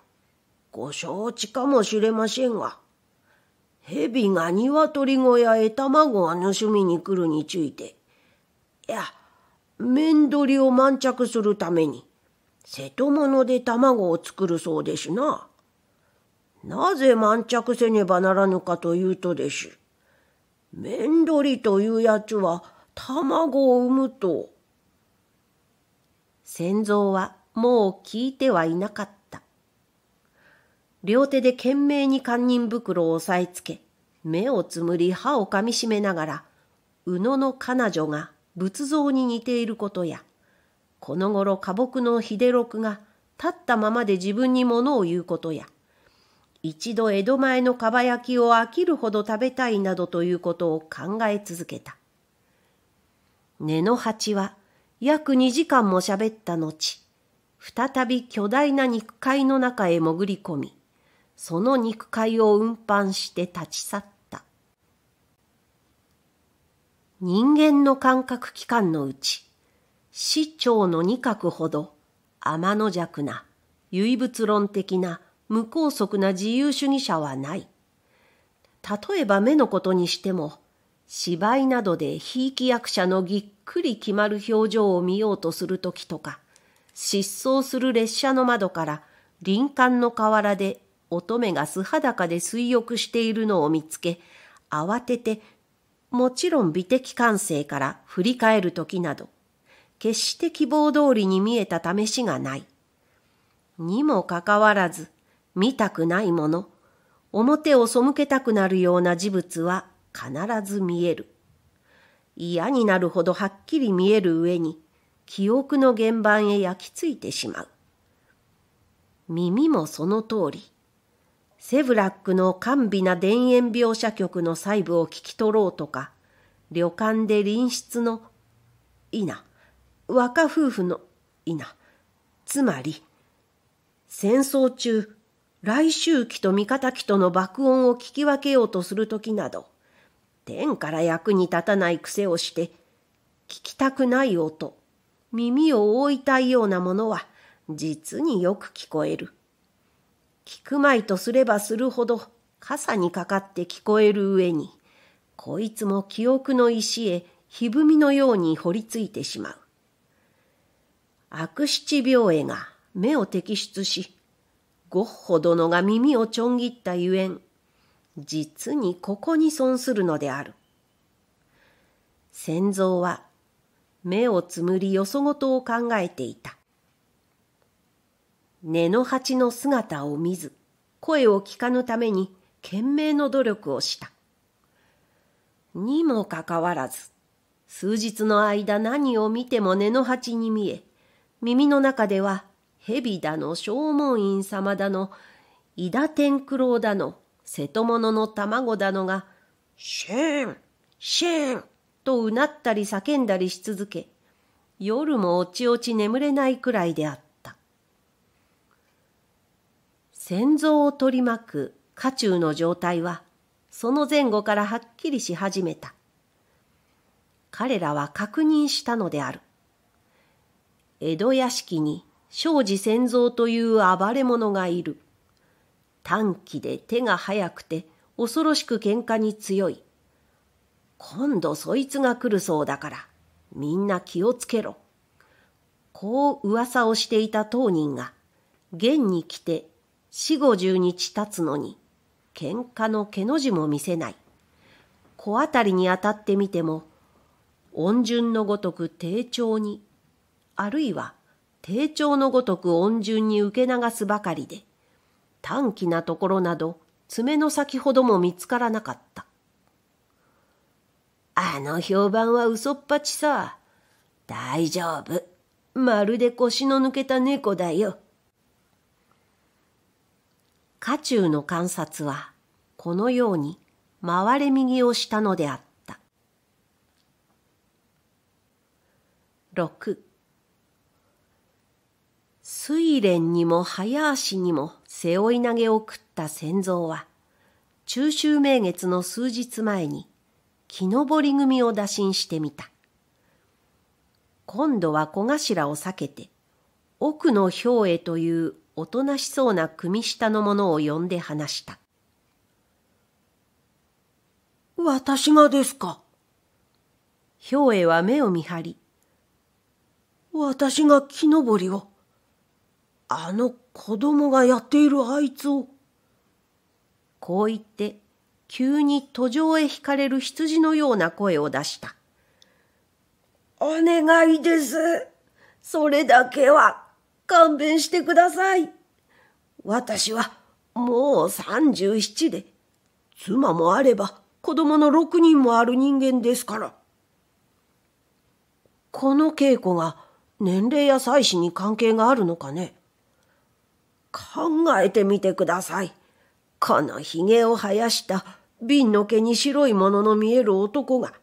ご承知かもしれませんが、蛇が鶏小屋へ卵を盗みに来るについて、いや、面取りを満着するために、瀬戸物で卵を作るそうですな。なぜ満着せねばならぬかというとです。面取りというやつは卵を産むと。先蔵はもう聞いてはいなかった。両手で懸命に堪忍袋を押さえつけ、目をつむり歯をかみしめながら、宇野の彼女が仏像に似ていることや、この頃花木の秀六が立ったままで自分に物を言うことや、一度江戸前のかば焼きを飽きるほど食べたいなどということを考え続けた。根の鉢は約2時間も喋った後、再び巨大な肉塊の中へ潜り込み、その肉塊を運搬して立ち去った。人間の感覚器官のうち、市長の二角ほど、天の弱な、唯物論的な、無拘束な自由主義者はない。例えば目のことにしても、芝居などでひいき役者のぎっくり決まる表情を見ようとするときとか、失踪する列車の窓から林間の河原で乙女が素裸で水浴しているのを見つけ、慌てて、もちろん美的感性から振り返る時など、決して希望通りに見えた試しがない。にもかかわらず、見たくないもの、表を背けたくなるような事物は必ず見える。嫌になるほどはっきり見える上に、記憶の原盤へ焼き付いてしまう。耳もその通り。セブラックの甘美な田園描写曲の細部を聞き取ろうとか、旅館で隣室の、いな、若夫婦の、いな、つまり、戦争中、来週期と味方期との爆音を聞き分けようとする時など、天から役に立たない癖をして、聞きたくない音、耳を覆いたいようなものは、実によく聞こえる。聞くまいとすればするほど傘にかかって聞こえる上に、こいつも記憶の石へひぶみのように掘りついてしまう。悪七病絵が目を摘出し、ゴッホ殿が耳をちょん切ったゆえん、実にここに損するのである。先蔵は目をつむりよそごとを考えていた。根の鉢の姿を見ず、声を聞かぬために懸命の努力をした。にもかかわらず、数日の間何を見ても根の鉢に見え、耳の中では蛇だの正門院様だの、伊田天九郎だの、瀬戸物の卵だのが、シェーン、シェーンとうなったり叫んだりし続け、夜もおちおち眠れないくらいであった。先像を取り巻く渦中の状態は、その前後からはっきりし始めた。彼らは確認したのである。江戸屋敷に庄司仙蔵という暴れ者がいる。短気で手が早くて恐ろしく喧嘩に強い。今度そいつが来るそうだからみんな気をつけろ。こう噂をしていた当人が現に来て四五十日経つのに、喧嘩の毛の字も見せない。小当たりに当たってみても、恩順のごとく丁重に、あるいは丁重のごとく恩順に受け流すばかりで、短気なところなど、爪の先ほども見つからなかった。あの評判は嘘っぱちさ。大丈夫。まるで腰の抜けた猫だよ。家中の観察はこのように回れ右をしたのであった。六。睡蓮にも早足にも背負い投げを食った先蔵は、中秋名月の数日前に木登り組を打診してみた。今度は小頭を避けて、奥の表へというおとなしそうな組下の者を呼んで話した。私がですか兵衛は目を見張り。私が木登りを。あの子供がやっているあいつを。こう言って、急に途上へ引かれる羊のような声を出した。お願いです。それだけは勘弁してください。私はもう三十七で、妻もあれば子供の六人もある人間ですから。この稽古が年齢や妻子に関係があるのかね考えてみてください。この髭を生やした瓶の毛に白いものの見える男が、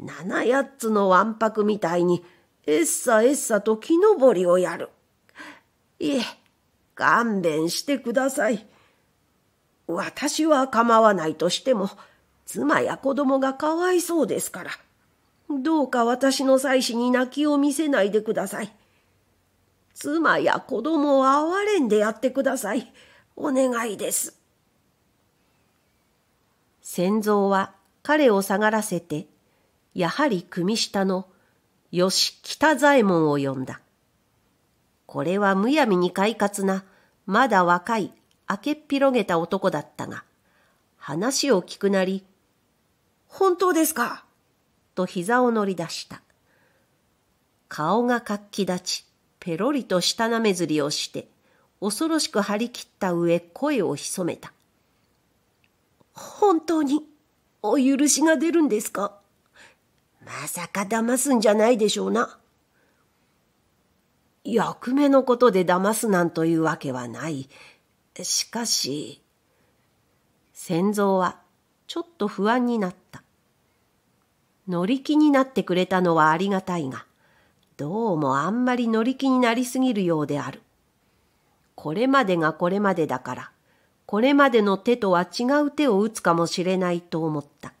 七八つのわんぱくみたいに、えっさえっさと木登りをやる。いえ、勘弁してください。私は構わないとしても、妻や子供がかわいそうですから、どうか私の妻子に泣きを見せないでください。妻や子供を哀れんでやってください。お願いです。仙蔵は彼を下がらせて、やはり組下の吉北左衛門を呼んだ。これはむやみに快活な、まだ若い、明けっ広げた男だったが、話を聞くなり、本当ですかと膝を乗り出した。顔が活気立ち、ペロリと舌なめずりをして、恐ろしく張り切った上声を潜めた。本当にお許しが出るんですかまさか騙すんじゃないでしょうな。役目のことで騙すなんというわけはない。しかし、先蔵はちょっと不安になった。乗り気になってくれたのはありがたいが、どうもあんまり乗り気になりすぎるようである。これまでがこれまでだから、これまでの手とは違う手を打つかもしれないと思った。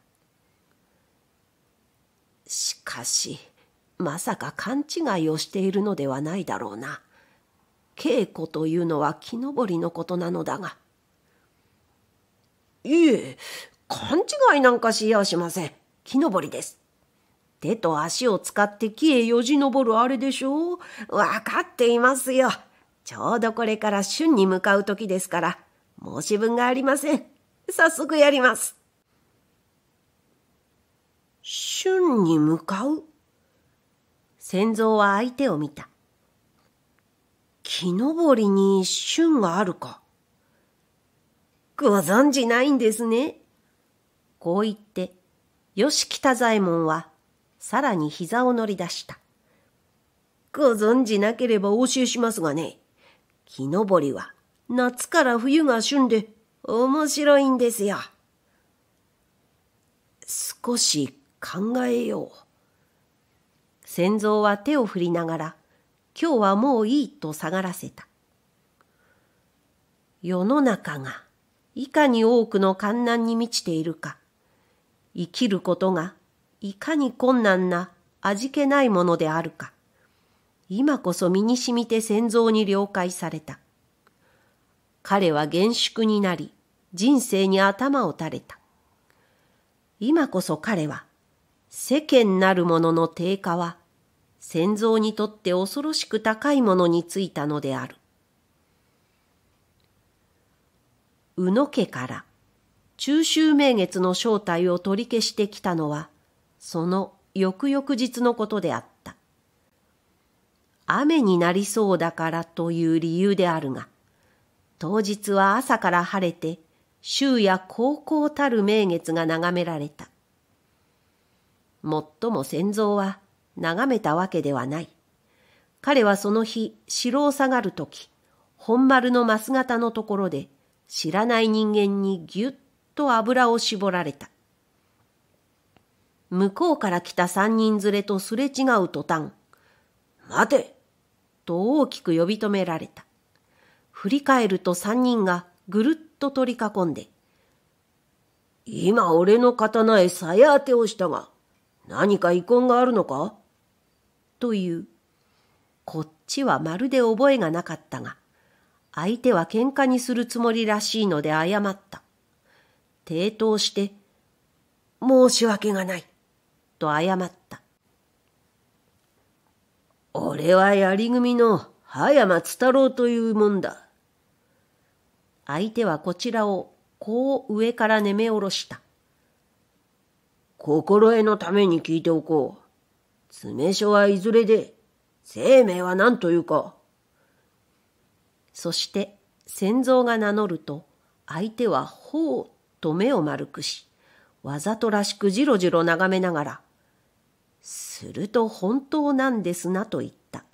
しかし、まさか勘違いをしているのではないだろうな。稽古というのは木登りのことなのだが。いえ、勘違いなんかしやしません。木登りです。手と足を使って木へよじ登るあれでしょう。わかっていますよ。ちょうどこれから春に向かう時ですから、申し分がありません。早速やります。春に向かう仙蔵は相手を見た。木登りに旬があるか。ご存じないんですね。こう言って、吉北左衛門は、さらに膝を乗り出した。ご存じなければお教えしますがね、木登りは夏から冬が旬で面白いんですよ。少し考えよう。先蔵は手を振りながら、今日はもういいと下がらせた。世の中がいかに多くの観難に満ちているか、生きることがいかに困難な味気ないものであるか、今こそ身に染みて先蔵に了解された。彼は厳粛になり、人生に頭を垂れた。今こそ彼は、世間なるものの低下は先祖にとって恐ろしく高いものについたのである。宇野家から中秋名月の正体を取り消してきたのは、その翌々日のことであった。雨になりそうだからという理由であるが、当日は朝から晴れて、週や高校たる名月が眺められた。もっとも先祖は、眺めたわけではない。彼はその日、城を下がるとき、本丸のマス型のところで、知らない人間にぎゅっと油を絞られた。向こうから来た三人連れとすれ違う途端、待てと大きく呼び止められた。振り返ると三人がぐるっと取り囲んで、今俺の刀へ鞘当てをしたが、何か遺恨があるのかという。こっちはまるで覚えがなかったが、相手は喧嘩にするつもりらしいので謝った。抵当して、申し訳がない、と謝った。俺は槍組の葉山津太郎というもんだ。相手はこちらをこう上から寝めおろした。心得のために聞いておこう。詰所はいずれで、生命は何というか。そして、先蔵が名乗ると、相手は頬と目を丸くし、わざとらしくじろじろ眺めながら、すると本当なんですなと言った。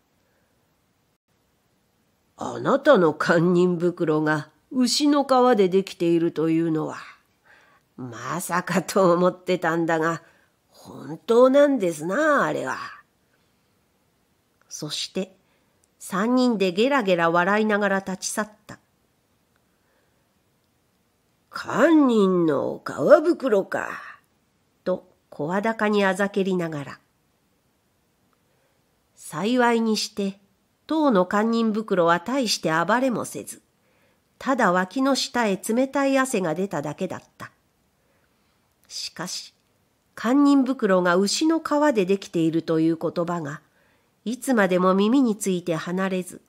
あなたの堪忍袋が牛の皮でできているというのは、まさかと思ってたんだが、本当なんですな、あれは。そして、三人でゲラゲラ笑いながら立ち去った。堪忍の皮袋か、と声高にあざけりながら。幸いにして、当の堪忍袋は大して暴れもせず、ただ脇の下へ冷たい汗が出ただけだった。しかし、堪忍袋が牛の皮でできているという言葉が、いつまでも耳について離れず、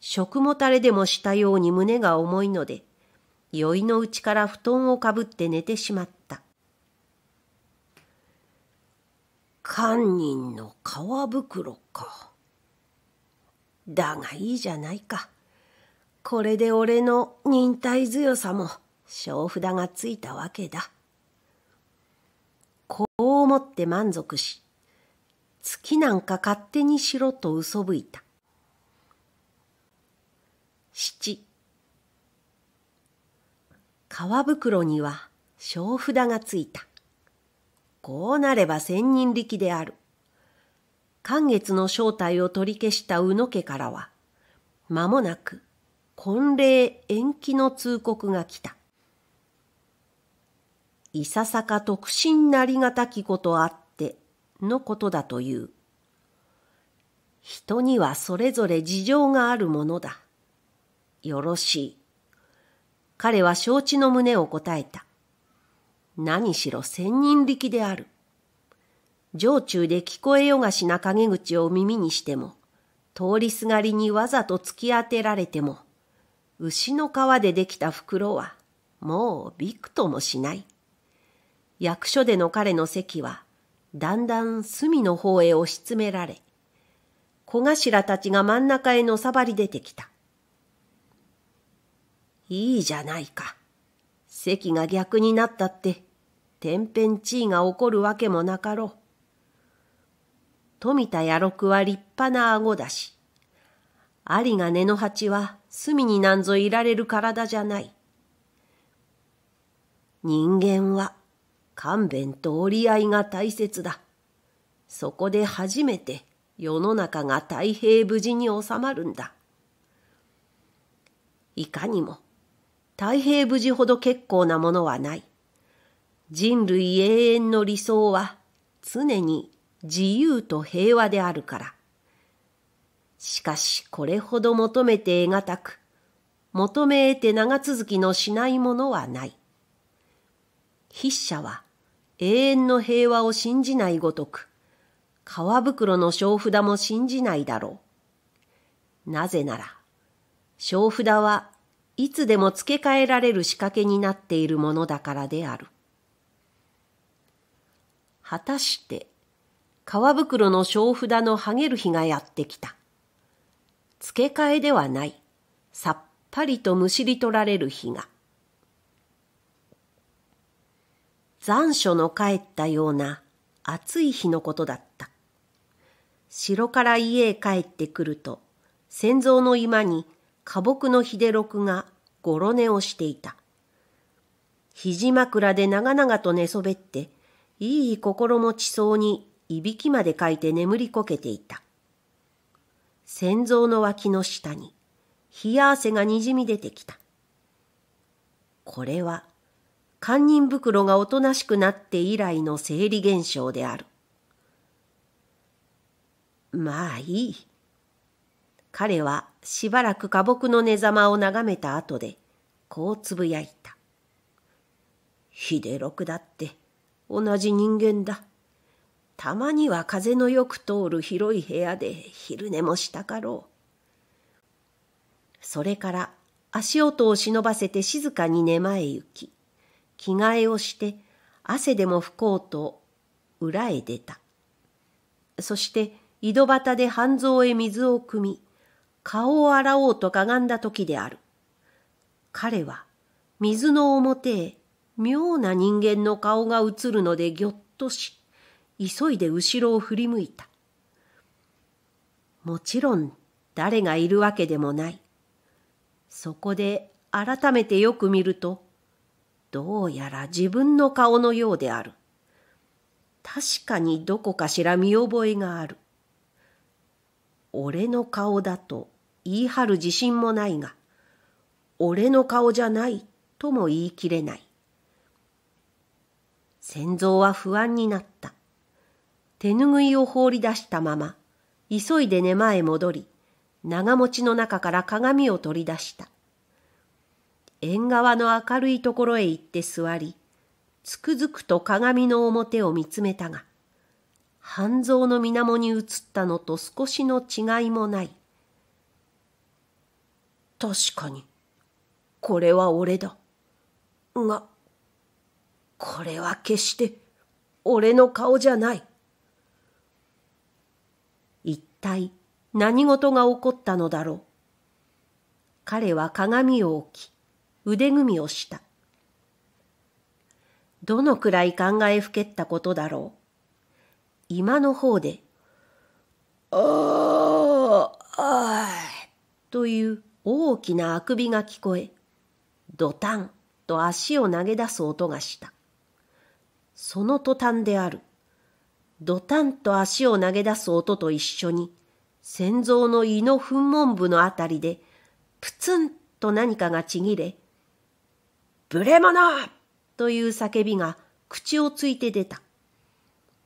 食もたれでもしたように胸が重いので、酔いのうちから布団をかぶって寝てしまった。堪忍の皮袋か。だがいいじゃないか。これで俺の忍耐強さも、小札がついたわけだ。こう思って満足し、月なんか勝手にしろと嘘吹いた。七、革袋には小札がついた。こうなれば千人力である。寒月の正体を取り消した宇野家からは、間もなく婚礼延期の通告が来た。いささか特進なりがたきことあってのことだという。人にはそれぞれ事情があるものだ。よろしい。彼は承知の胸を答えた。何しろ千人力である。常中で聞こえよがしな陰口を耳にしても、通りすがりにわざと突き当てられても、牛の皮でできた袋は、もうびくともしない。役所での彼の席は、だんだん隅の方へ押し詰められ、小頭たちが真ん中へのさばり出てきた。いいじゃないか。席が逆になったって、天変地異が起こるわけもなかろう。富田野六は立派な顎だし、有賀根の八は隅になんぞいられる体じゃない。人間は勘弁と折り合いが大切だ。そこで初めて世の中が太平無事に収まるんだ。いかにも、太平無事ほど結構なものはない。人類永遠の理想は常に自由と平和であるから。しかしこれほど求めて得がたく、求め得て長続きのしないものはない。筆者は永遠の平和を信じないごとく、川袋の小札も信じないだろう。なぜなら、小札はいつでも付け替えられる仕掛けになっているものだからである。果たして、川袋の小札のはげる日がやってきた。付け替えではない、さっぱりとむしり取られる日が。残暑の帰ったような暑い日のことだった。城から家へ帰ってくると、仙蔵の居間に花木の秀六がごろ寝をしていた。肘枕で長々と寝そべって、いい心持ちそうにいびきまでかいて眠りこけていた。仙蔵の脇の下に、冷や汗がにじみ出てきた。これは、堪忍袋がおとなしくなって以来の生理現象である。まあいい。彼はしばらく花木の寝ざまを眺めた後で、こうつぶやいた。秀六だって同じ人間だ。たまには風のよく通る広い部屋で昼寝もしたかろう。それから足音を忍ばせて静かに寝前行き、着替えをして汗でも拭こうと裏へ出た。そして井戸端で半蔵へ水を汲み、顔を洗おうとかがんだ時である。彼は水の表へ妙な人間の顔が映るのでぎょっとし、急いで後ろを振り向いた。もちろん誰がいるわけでもない。そこで改めてよく見ると、どうやら自分の顔のようである。確かにどこかしら見覚えがある。俺の顔だと言い張る自信もないが、俺の顔じゃないとも言い切れない。先蔵は不安になった。手ぬぐいを放り出したまま、急いで寝間へ戻り、長持ちの中から鏡を取り出した。縁側の明るいところへ行って座り、つくづくと鏡の表を見つめたが、半蔵の水面に映ったのと少しの違いもない。確かに、これは俺だ。が、これは決して俺の顔じゃない。一体何事が起こったのだろう。彼は鏡を置き、腕組みをした。どのくらい考えふけったことだろう。今の方で、ああ、ああ、という大きなあくびが聞こえ、ドタンと足を投げ出す音がした。その途端である。ドタンと足を投げ出す音と一緒に、先蔵の胃の噴門部のあたりで、プツンと何かがちぎれ、無礼者という叫びが口をついて出た。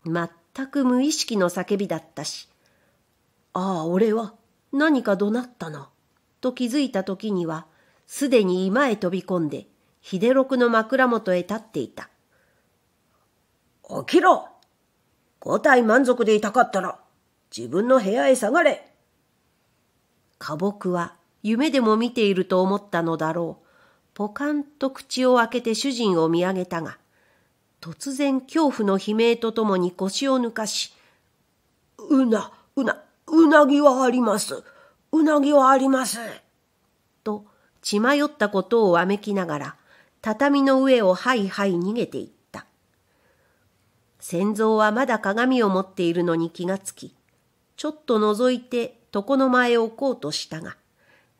全く無意識の叫びだったし、ああ、俺は何か怒鳴ったな、と気づいた時には、すでに居間へ飛び込んで、秀六の枕元へ立っていた。起きろ五体満足でいたかったら、自分の部屋へ下がれ花木は夢でも見ていると思ったのだろう。ぽかと口を開けて主人を見上げたが、突然恐怖の悲鳴とともに腰を抜かし、うな、うな、うなぎはあります。うなぎはあります。と、血迷ったことをわめきながら、畳の上をはいはい逃げていった。仙蔵はまだ鏡を持っているのに気がつき、ちょっと覗いて床の前を置こうとしたが、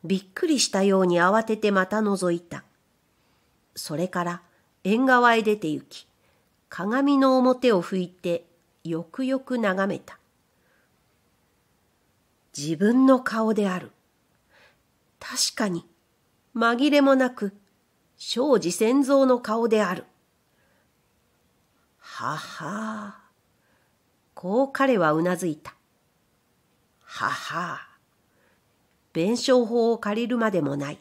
びっくりしたように慌ててまた覗いた。それから縁側へ出て行き鏡の表を拭いてよくよく眺めた自分の顔である確かに紛れもなく庄司先蔵の顔であるははこう彼はうなずいたはは弁証法を借りるまでもない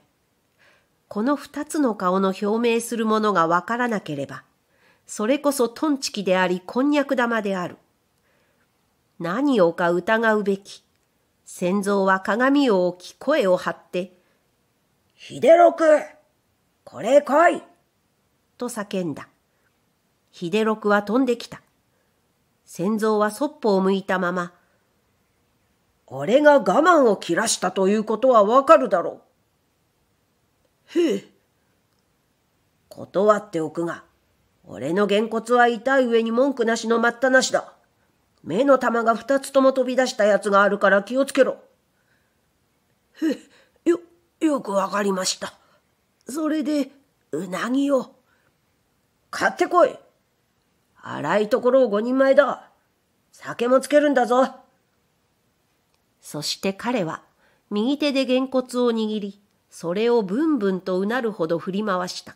この二つの顔の表明するものがわからなければ、それこそトンチキであり、こんにゃく玉である。何をか疑うべき。先蔵は鏡を置き声を張って、秀六これ来いと叫んだ。秀六は飛んできた。先蔵はそっぽを向いたまま、俺が我慢を切らしたということはわかるだろう。へえ。断っておくが、俺のげんこつは痛い上に文句なしの待ったなしだ。目の玉が二つとも飛び出したやつがあるから気をつけろ。へえ、よ、よくわかりました。それで、うなぎを。買ってこい。荒いところを五人前だ。酒もつけるんだぞ。そして彼は右手でげんこつを握り、それをぶんぶんとうなるほど振り回した。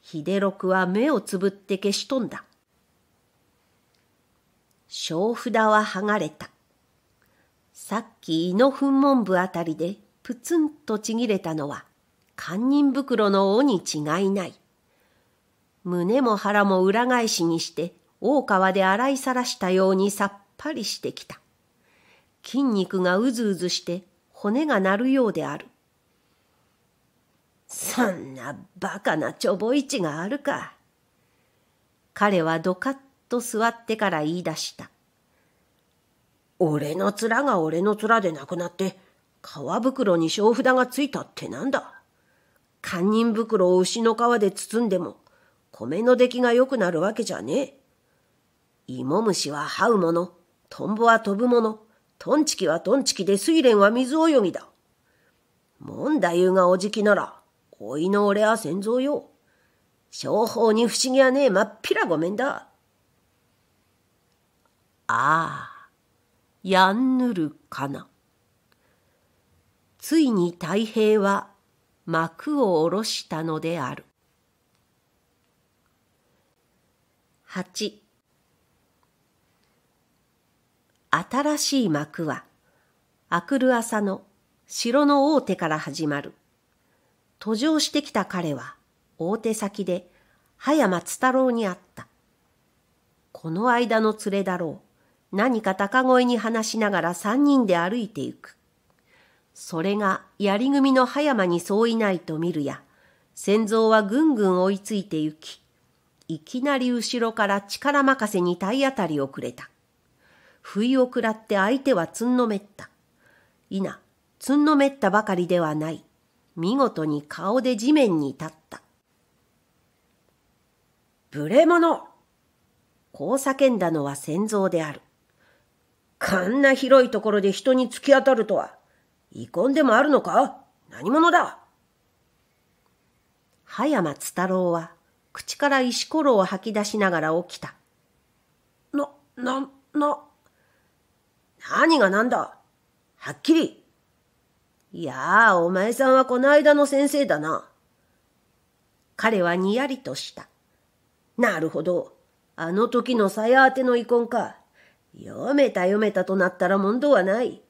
秀六は目をつぶって消し飛んだ。小札は剥がれた。さっき胃の噴門部あたりでプツンとちぎれたのは、堪忍袋の尾に違いない。胸も腹も裏返しにして、大川で洗いさらしたようにさっぱりしてきた。筋肉がうずうずして骨が鳴るようである。そんなバカなちょぼいちがあるか。彼はドカッと座ってから言い出した。俺の面が俺の面でなくなって、皮袋に小札がついたってなんだ。堪忍袋を牛の皮で包んでも、米の出来が良くなるわけじゃねえ。芋虫は這うもの、トンボは飛ぶもの、トンチキはトンチキで睡蓮は水泳ぎだ。もんだゆうがおじきなら、恋の俺は先蔵よ。商法に不思議はねえ、まっぴらごめんだ。ああ、やんぬるかな。ついに太平は幕を下ろしたのである。八。新しい幕は、明くる朝の城の大手から始まる。途上してきた彼は大手先で葉山津太郎に会った。この間の連れだろう。何か高声に話しながら三人で歩いていく。それが槍組の葉山にそういないと見るや、先蔵はぐんぐん追いついて行き、いきなり後ろから力任せに体当たりをくれた。不意をくらって相手はつんのめった。いな、つんのめったばかりではない。見事に顔で地面に立った。ブレ者こう叫んだのは先蔵である。こんな広いところで人に突き当たるとは、遺恨でもあるのか何者だ葉山津太郎は、口から石ころを吐き出しながら起きた。な、な、な、何が何だはっきりいやあ、お前さんはこの間の先生だな。彼はにやりとした。なるほど。あの時の鞘当ての遺恨か。読めた読めたとなったら問答はない。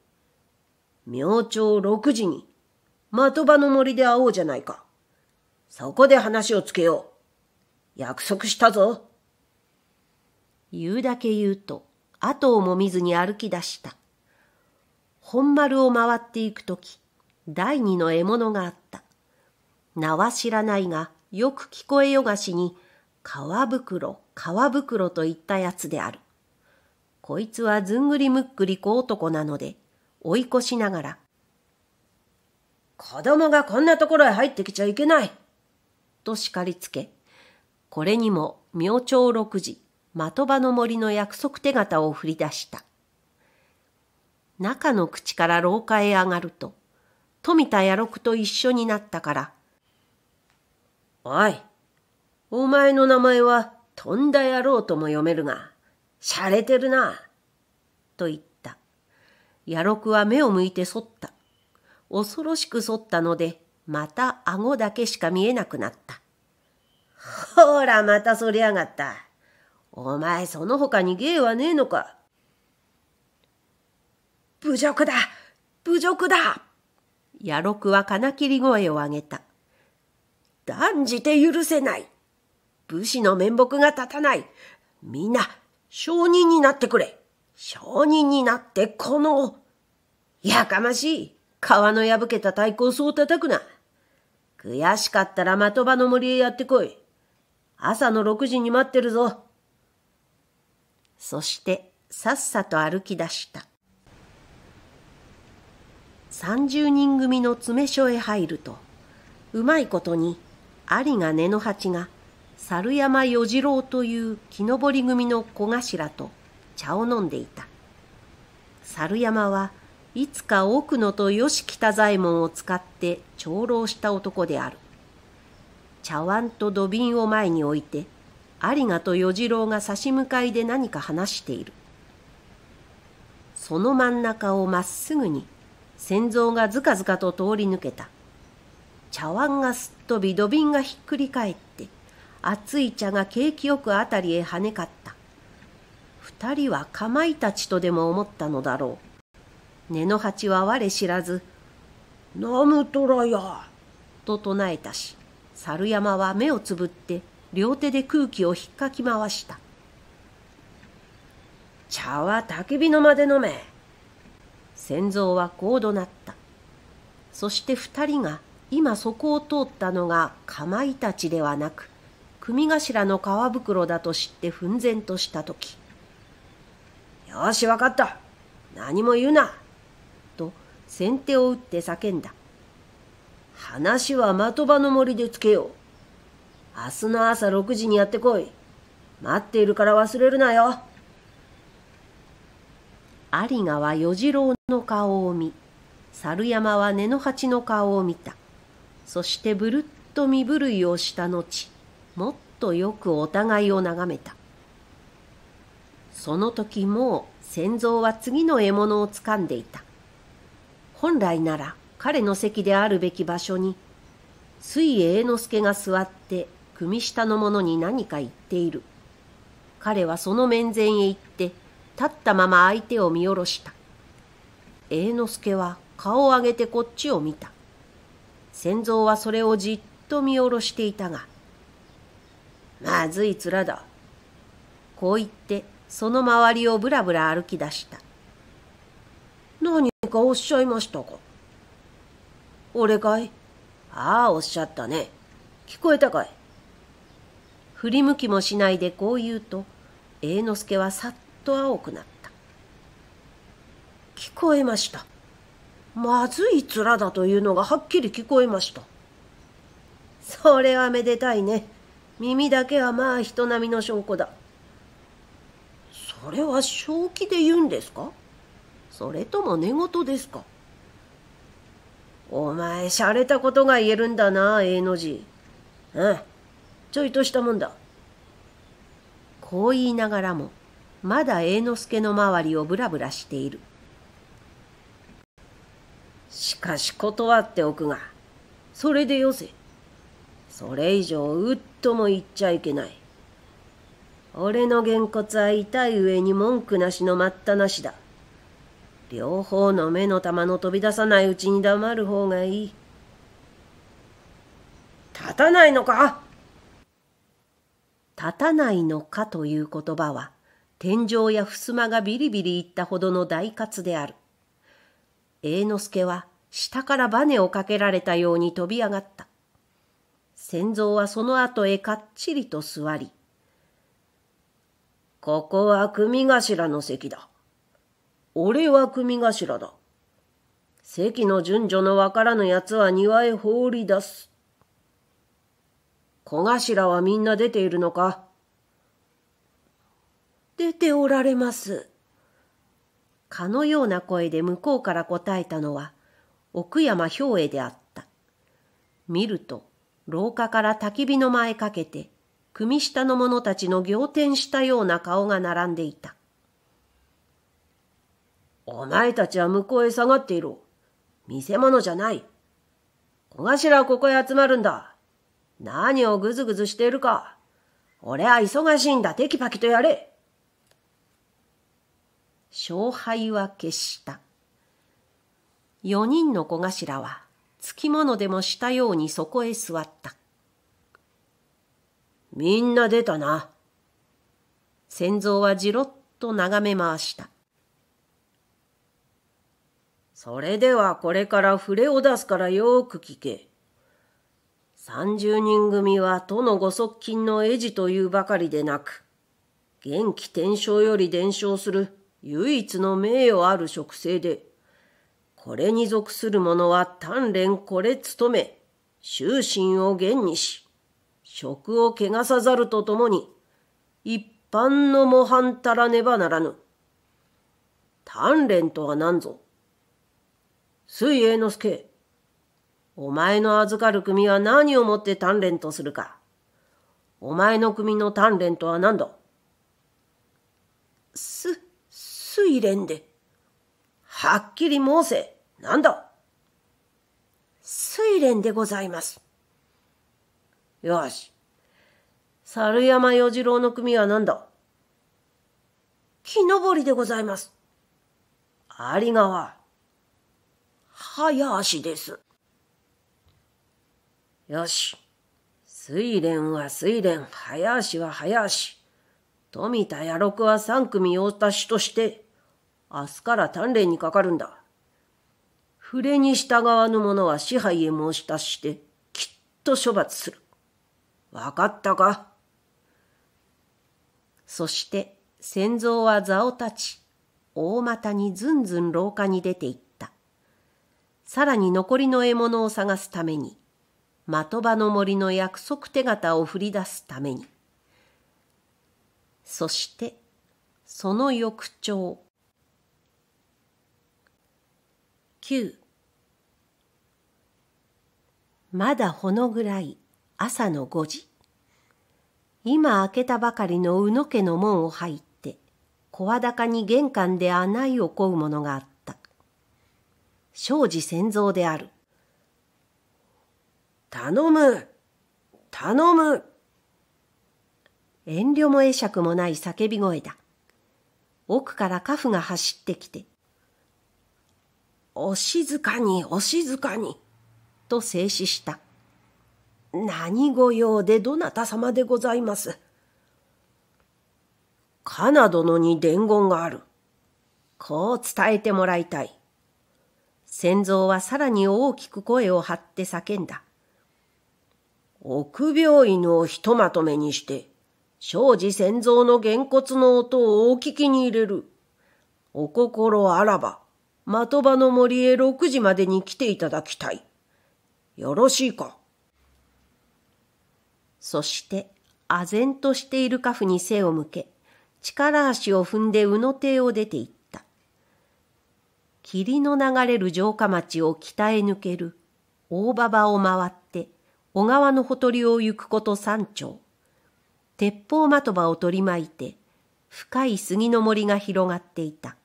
明朝六時に、的場の森で会おうじゃないか。そこで話をつけよう。約束したぞ。言うだけ言うと、後をも見ずに歩き出した。本丸を回っていくとき、第二の獲物があった。名は知らないが、よく聞こえよがしに、皮袋、皮袋といったやつである。こいつはずんぐりむっくり小男なので、追い越しながら、子供がこんなところへ入ってきちゃいけないと叱りつけ、これにも明朝六時、的場の森の約束手形を振り出した。中の口から廊下へ上がると、富田野六と一緒になったから。おい、お前の名前はとんだ野郎とも読めるが、洒落てるな、と言った。野六は目を向いてそった。恐ろしくそったので、また顎だけしか見えなくなった。ほら、またそりやがった。お前、その他に芸はねえのか。侮辱だ侮辱だ野六は金切り声を上げた。断じて許せない武士の面目が立たない皆、証人になってくれ証人になってこの、やかましい川の破けた太鼓をそう叩くな悔しかったら的場の森へやってこい。朝の6時に待ってるぞ。そしてさっさと歩き出した。30人組の詰め所へ入るとうまいことに有賀根の鉢が猿山与次郎という木登り組の小頭と茶を飲んでいた猿山はいつか奥野と吉北左衛門を使って長老した男である茶碗と土瓶を前に置いて有賀と与次郎が差し向かいで何か話しているその真ん中をまっすぐに仙蔵がずかずかと通り抜けた。茶碗がすっ飛び、土瓶がひっくり返って、熱い茶が景気よくあたりへ跳ねかった。二人はかまいたちとでも思ったのだろう。根の八は我知らず、ナムトラや、と唱えたし、猿山は目をつぶって両手で空気をひっかき回した。茶は焚き火の間で飲め。仙蔵はこう怒鳴ったそして2人が今そこを通ったのがかまいたちではなく組頭の皮袋だと知って奮然とした時「よしわかった何も言うな」と先手を打って叫んだ「話は的場の森でつけよう明日の朝6時にやってこい待っているから忘れるなよ」有賀は与次郎の顔を見、猿山は根の鉢の顔を見た。そしてぶるっと身震いをした後、もっとよくお互いを眺めた。その時もう仙蔵は次の獲物をつかんでいた。本来なら彼の席であるべき場所に、水栄之助が座って組下の者に何か言っている。彼はその面前へ行っ立ったまま相手を見下ろした栄之助は顔を上げてこっちを見た仙蔵はそれをじっと見下ろしていたが「まずい面だ」こう言ってその周りをぶらぶら歩き出した何かおっしゃいましたか俺かいああおっしゃったね聞こえたかい振り向きもしないでこう言うと栄之助はさっと青くなった聞こえましたまずい面だというのがはっきり聞こえましたそれはめでたいね耳だけはまあ人並みの証拠だそれは正気で言うんですかそれとも寝言ですかお前、洒落たことが言えるんだな、A の字。うん。ちょいとしたもんだ。こう言いながらも、まだ栄之助の周りをぶらぶらしている。しかし断っておくが、それでよせ。それ以上うっとも言っちゃいけない。俺のげんこつは痛い上に文句なしの待ったなしだ。両方の目の玉の飛び出さないうちに黙る方がいい。立たないのか立たないのかという言葉は、天井や襖がビリビリいったほどの大喝である。栄之助は下からバネをかけられたように飛び上がった。仙蔵はその後へかっちりと座り、ここは組頭の席だ。俺は組頭だ。席の順序のわからぬ奴は庭へ放り出す。小頭はみんな出ているのか出ておられます。かのような声で向こうから答えたのは、奥山兵衛であった。見ると、廊下から焚き火の前かけて、組下の者たちの仰天したような顔が並んでいた。お前たちは向こうへ下がっていろ。見せ物じゃない。小頭はここへ集まるんだ。何をぐずぐずしているか。俺は忙しいんだ。テキパキとやれ。勝敗は決した。四人の小頭は、つきものでもしたようにそこへ座った。みんな出たな。先蔵はじろっと眺め回した。それではこれから触れを出すからよく聞け。三十人組は都のご側近のエ児というばかりでなく、元気転生より伝承する唯一の名誉ある職制で、これに属する者は鍛錬これ務め、終身を厳にし、職を汚さざるとともに、一般の模範たらねばならぬ。鍛錬とは何ぞ。水英之助、お前の預かる組は何をもって鍛錬とするか。お前の組の鍛錬とは何だす、つ入れんで。はっきり申せ、なんだ睡蓮でございます。よし。猿山与次郎の組は何だ木登りでございます。有川。早足です。よし。睡蓮は睡蓮、早足は早足。富田野六は三組用達として、明日から鍛錬にかかるんだ。触れに従わぬ者は支配へ申し達して、きっと処罰する。わかったかそして、先蔵は座を立ち、大股にずんずん廊下に出ていった。さらに残りの獲物を探すために、的場の森の約束手形を振り出すために。そして、その翌朝、9まだほの暗い朝の5時今開けたばかりの宇野家の門を入って声高に玄関で穴井をこうものがあった庄司仙蔵である頼む頼む遠慮も会釈もない叫び声だ奥からカフが走ってきてお静かにお静かに」と静止した「何御用でどなた様でございます」「カナ殿に伝言がある」こう伝えてもらいたい。仙蔵はさらに大きく声を張って叫んだ。臆病犬をひとまとめにして、庄司仙蔵のげんこつの音をお聞きに入れる。お心あらば、的場の森へ6時までに来ていただきたい。よろしいか。そして、唖然としているカフに背を向け、力足を踏んで宇野邸を出ていった。霧の流れる城下町を北へ抜ける、大馬場を回って、小川のほとりを行くこと山頂。鉄砲的場を取り巻いて、深い杉の森が広がっていた。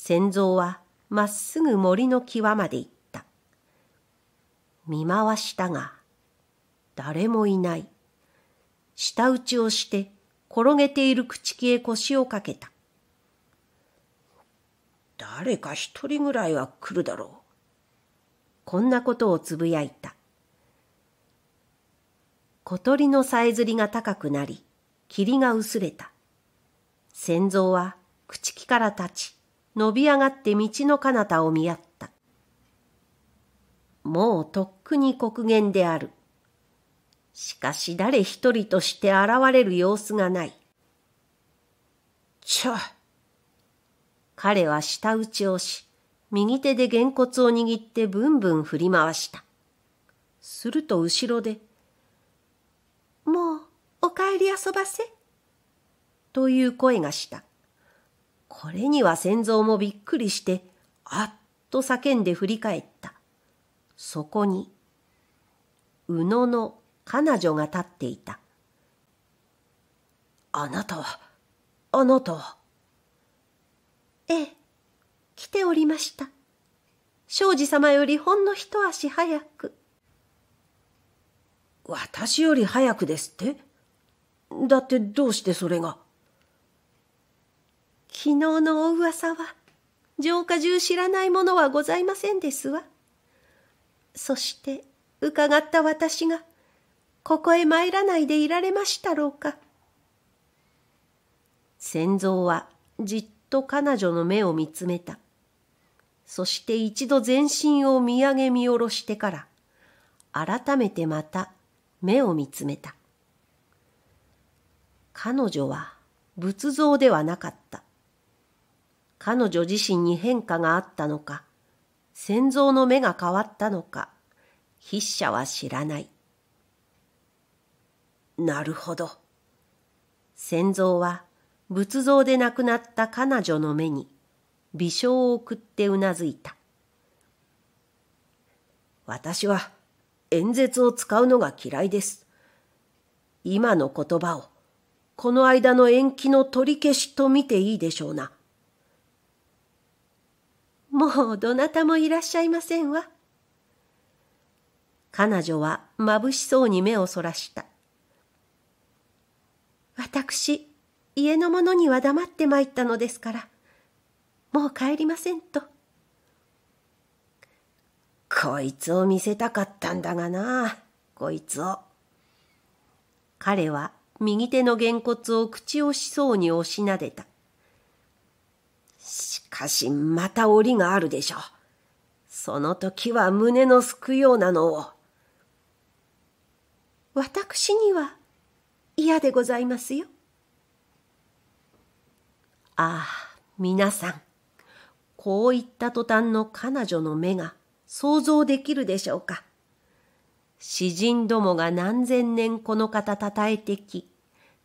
仙蔵はまっすぐ森の際まで行った。見回したが、誰もいない。舌打ちをして転げている朽木へ腰をかけた。誰か一人ぐらいは来るだろう。こんなことをつぶやいた。小鳥のさえずりが高くなり、霧が薄れた。仙蔵は朽木から立ち、伸び上がって道の彼方を見合った。もうとっくに刻限である。しかし誰一人として現れる様子がない。ちょ彼は舌打ちをし、右手でげんこつを握ってぶんぶん振り回した。すると後ろで、もうお帰り遊ばせ。という声がした。これには仙蔵もびっくりして、あっと叫んで振り返った。そこに、宇野の彼女が立っていた。あなたは、あなたは。ええ、来ておりました。庄司様よりほんの一足早く。私より早くですってだってどうしてそれが。昨日のお噂は城下中知らないものはございませんですわ。そして伺った私がここへ参らないでいられましたろうか。仙蔵はじっと彼女の目を見つめた。そして一度全身を見上げ見下ろしてから、改めてまた目を見つめた。彼女は仏像ではなかった。彼女自身に変化があったのか、先蔵の目が変わったのか、筆者は知らない。なるほど。先蔵は仏像で亡くなった彼女の目に微笑を送ってうなずいた。私は演説を使うのが嫌いです。今の言葉をこの間の延期の取り消しと見ていいでしょうな。もうどなたもいらっしゃいませんわ。彼女は眩しそうに目をそらした。私、家の者には黙って参ったのですから、もう帰りませんと。こいつを見せたかったんだがな、こいつを。彼は右手のげんこつを口惜しそうに押しなでた。かしまた檻があるでしょう。その時は胸のすくようなのを。私には嫌でございますよ。ああ、皆さん、こう言った途端の彼女の目が想像できるでしょうか。詩人どもが何千年この方たたえてき、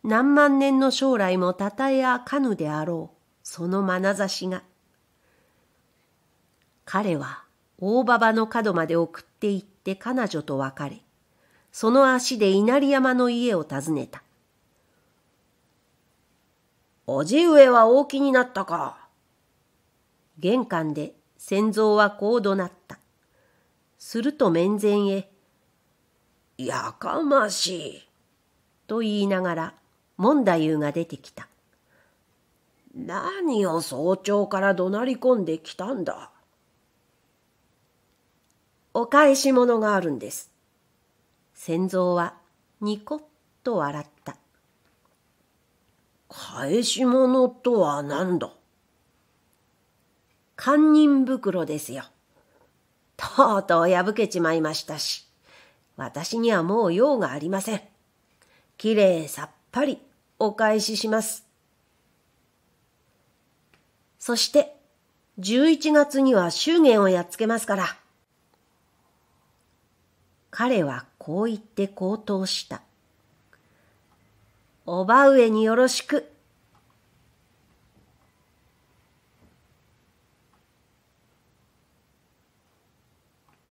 何万年の将来もたたえあかぬであろう、その眼差しが、彼は大馬場の角まで送って行って彼女と別れ、その足で稲荷山の家を訪ねた。おじ上は大きになったか。玄関で仙蔵はこう怒鳴った。すると面前へ、やかましい。と言いながら、門太夫が出てきた。何を早朝から怒鳴り込んできたんだ。お返し物があるんです。仙蔵はニコッと笑った。返し物とは何だ堪忍袋ですよ。とうとう破けちまいましたし、私にはもう用がありません。きれいさっぱりお返しします。そして、11月には祝言をやっつけますから、彼はこう言って口頭した。おば上によろしく。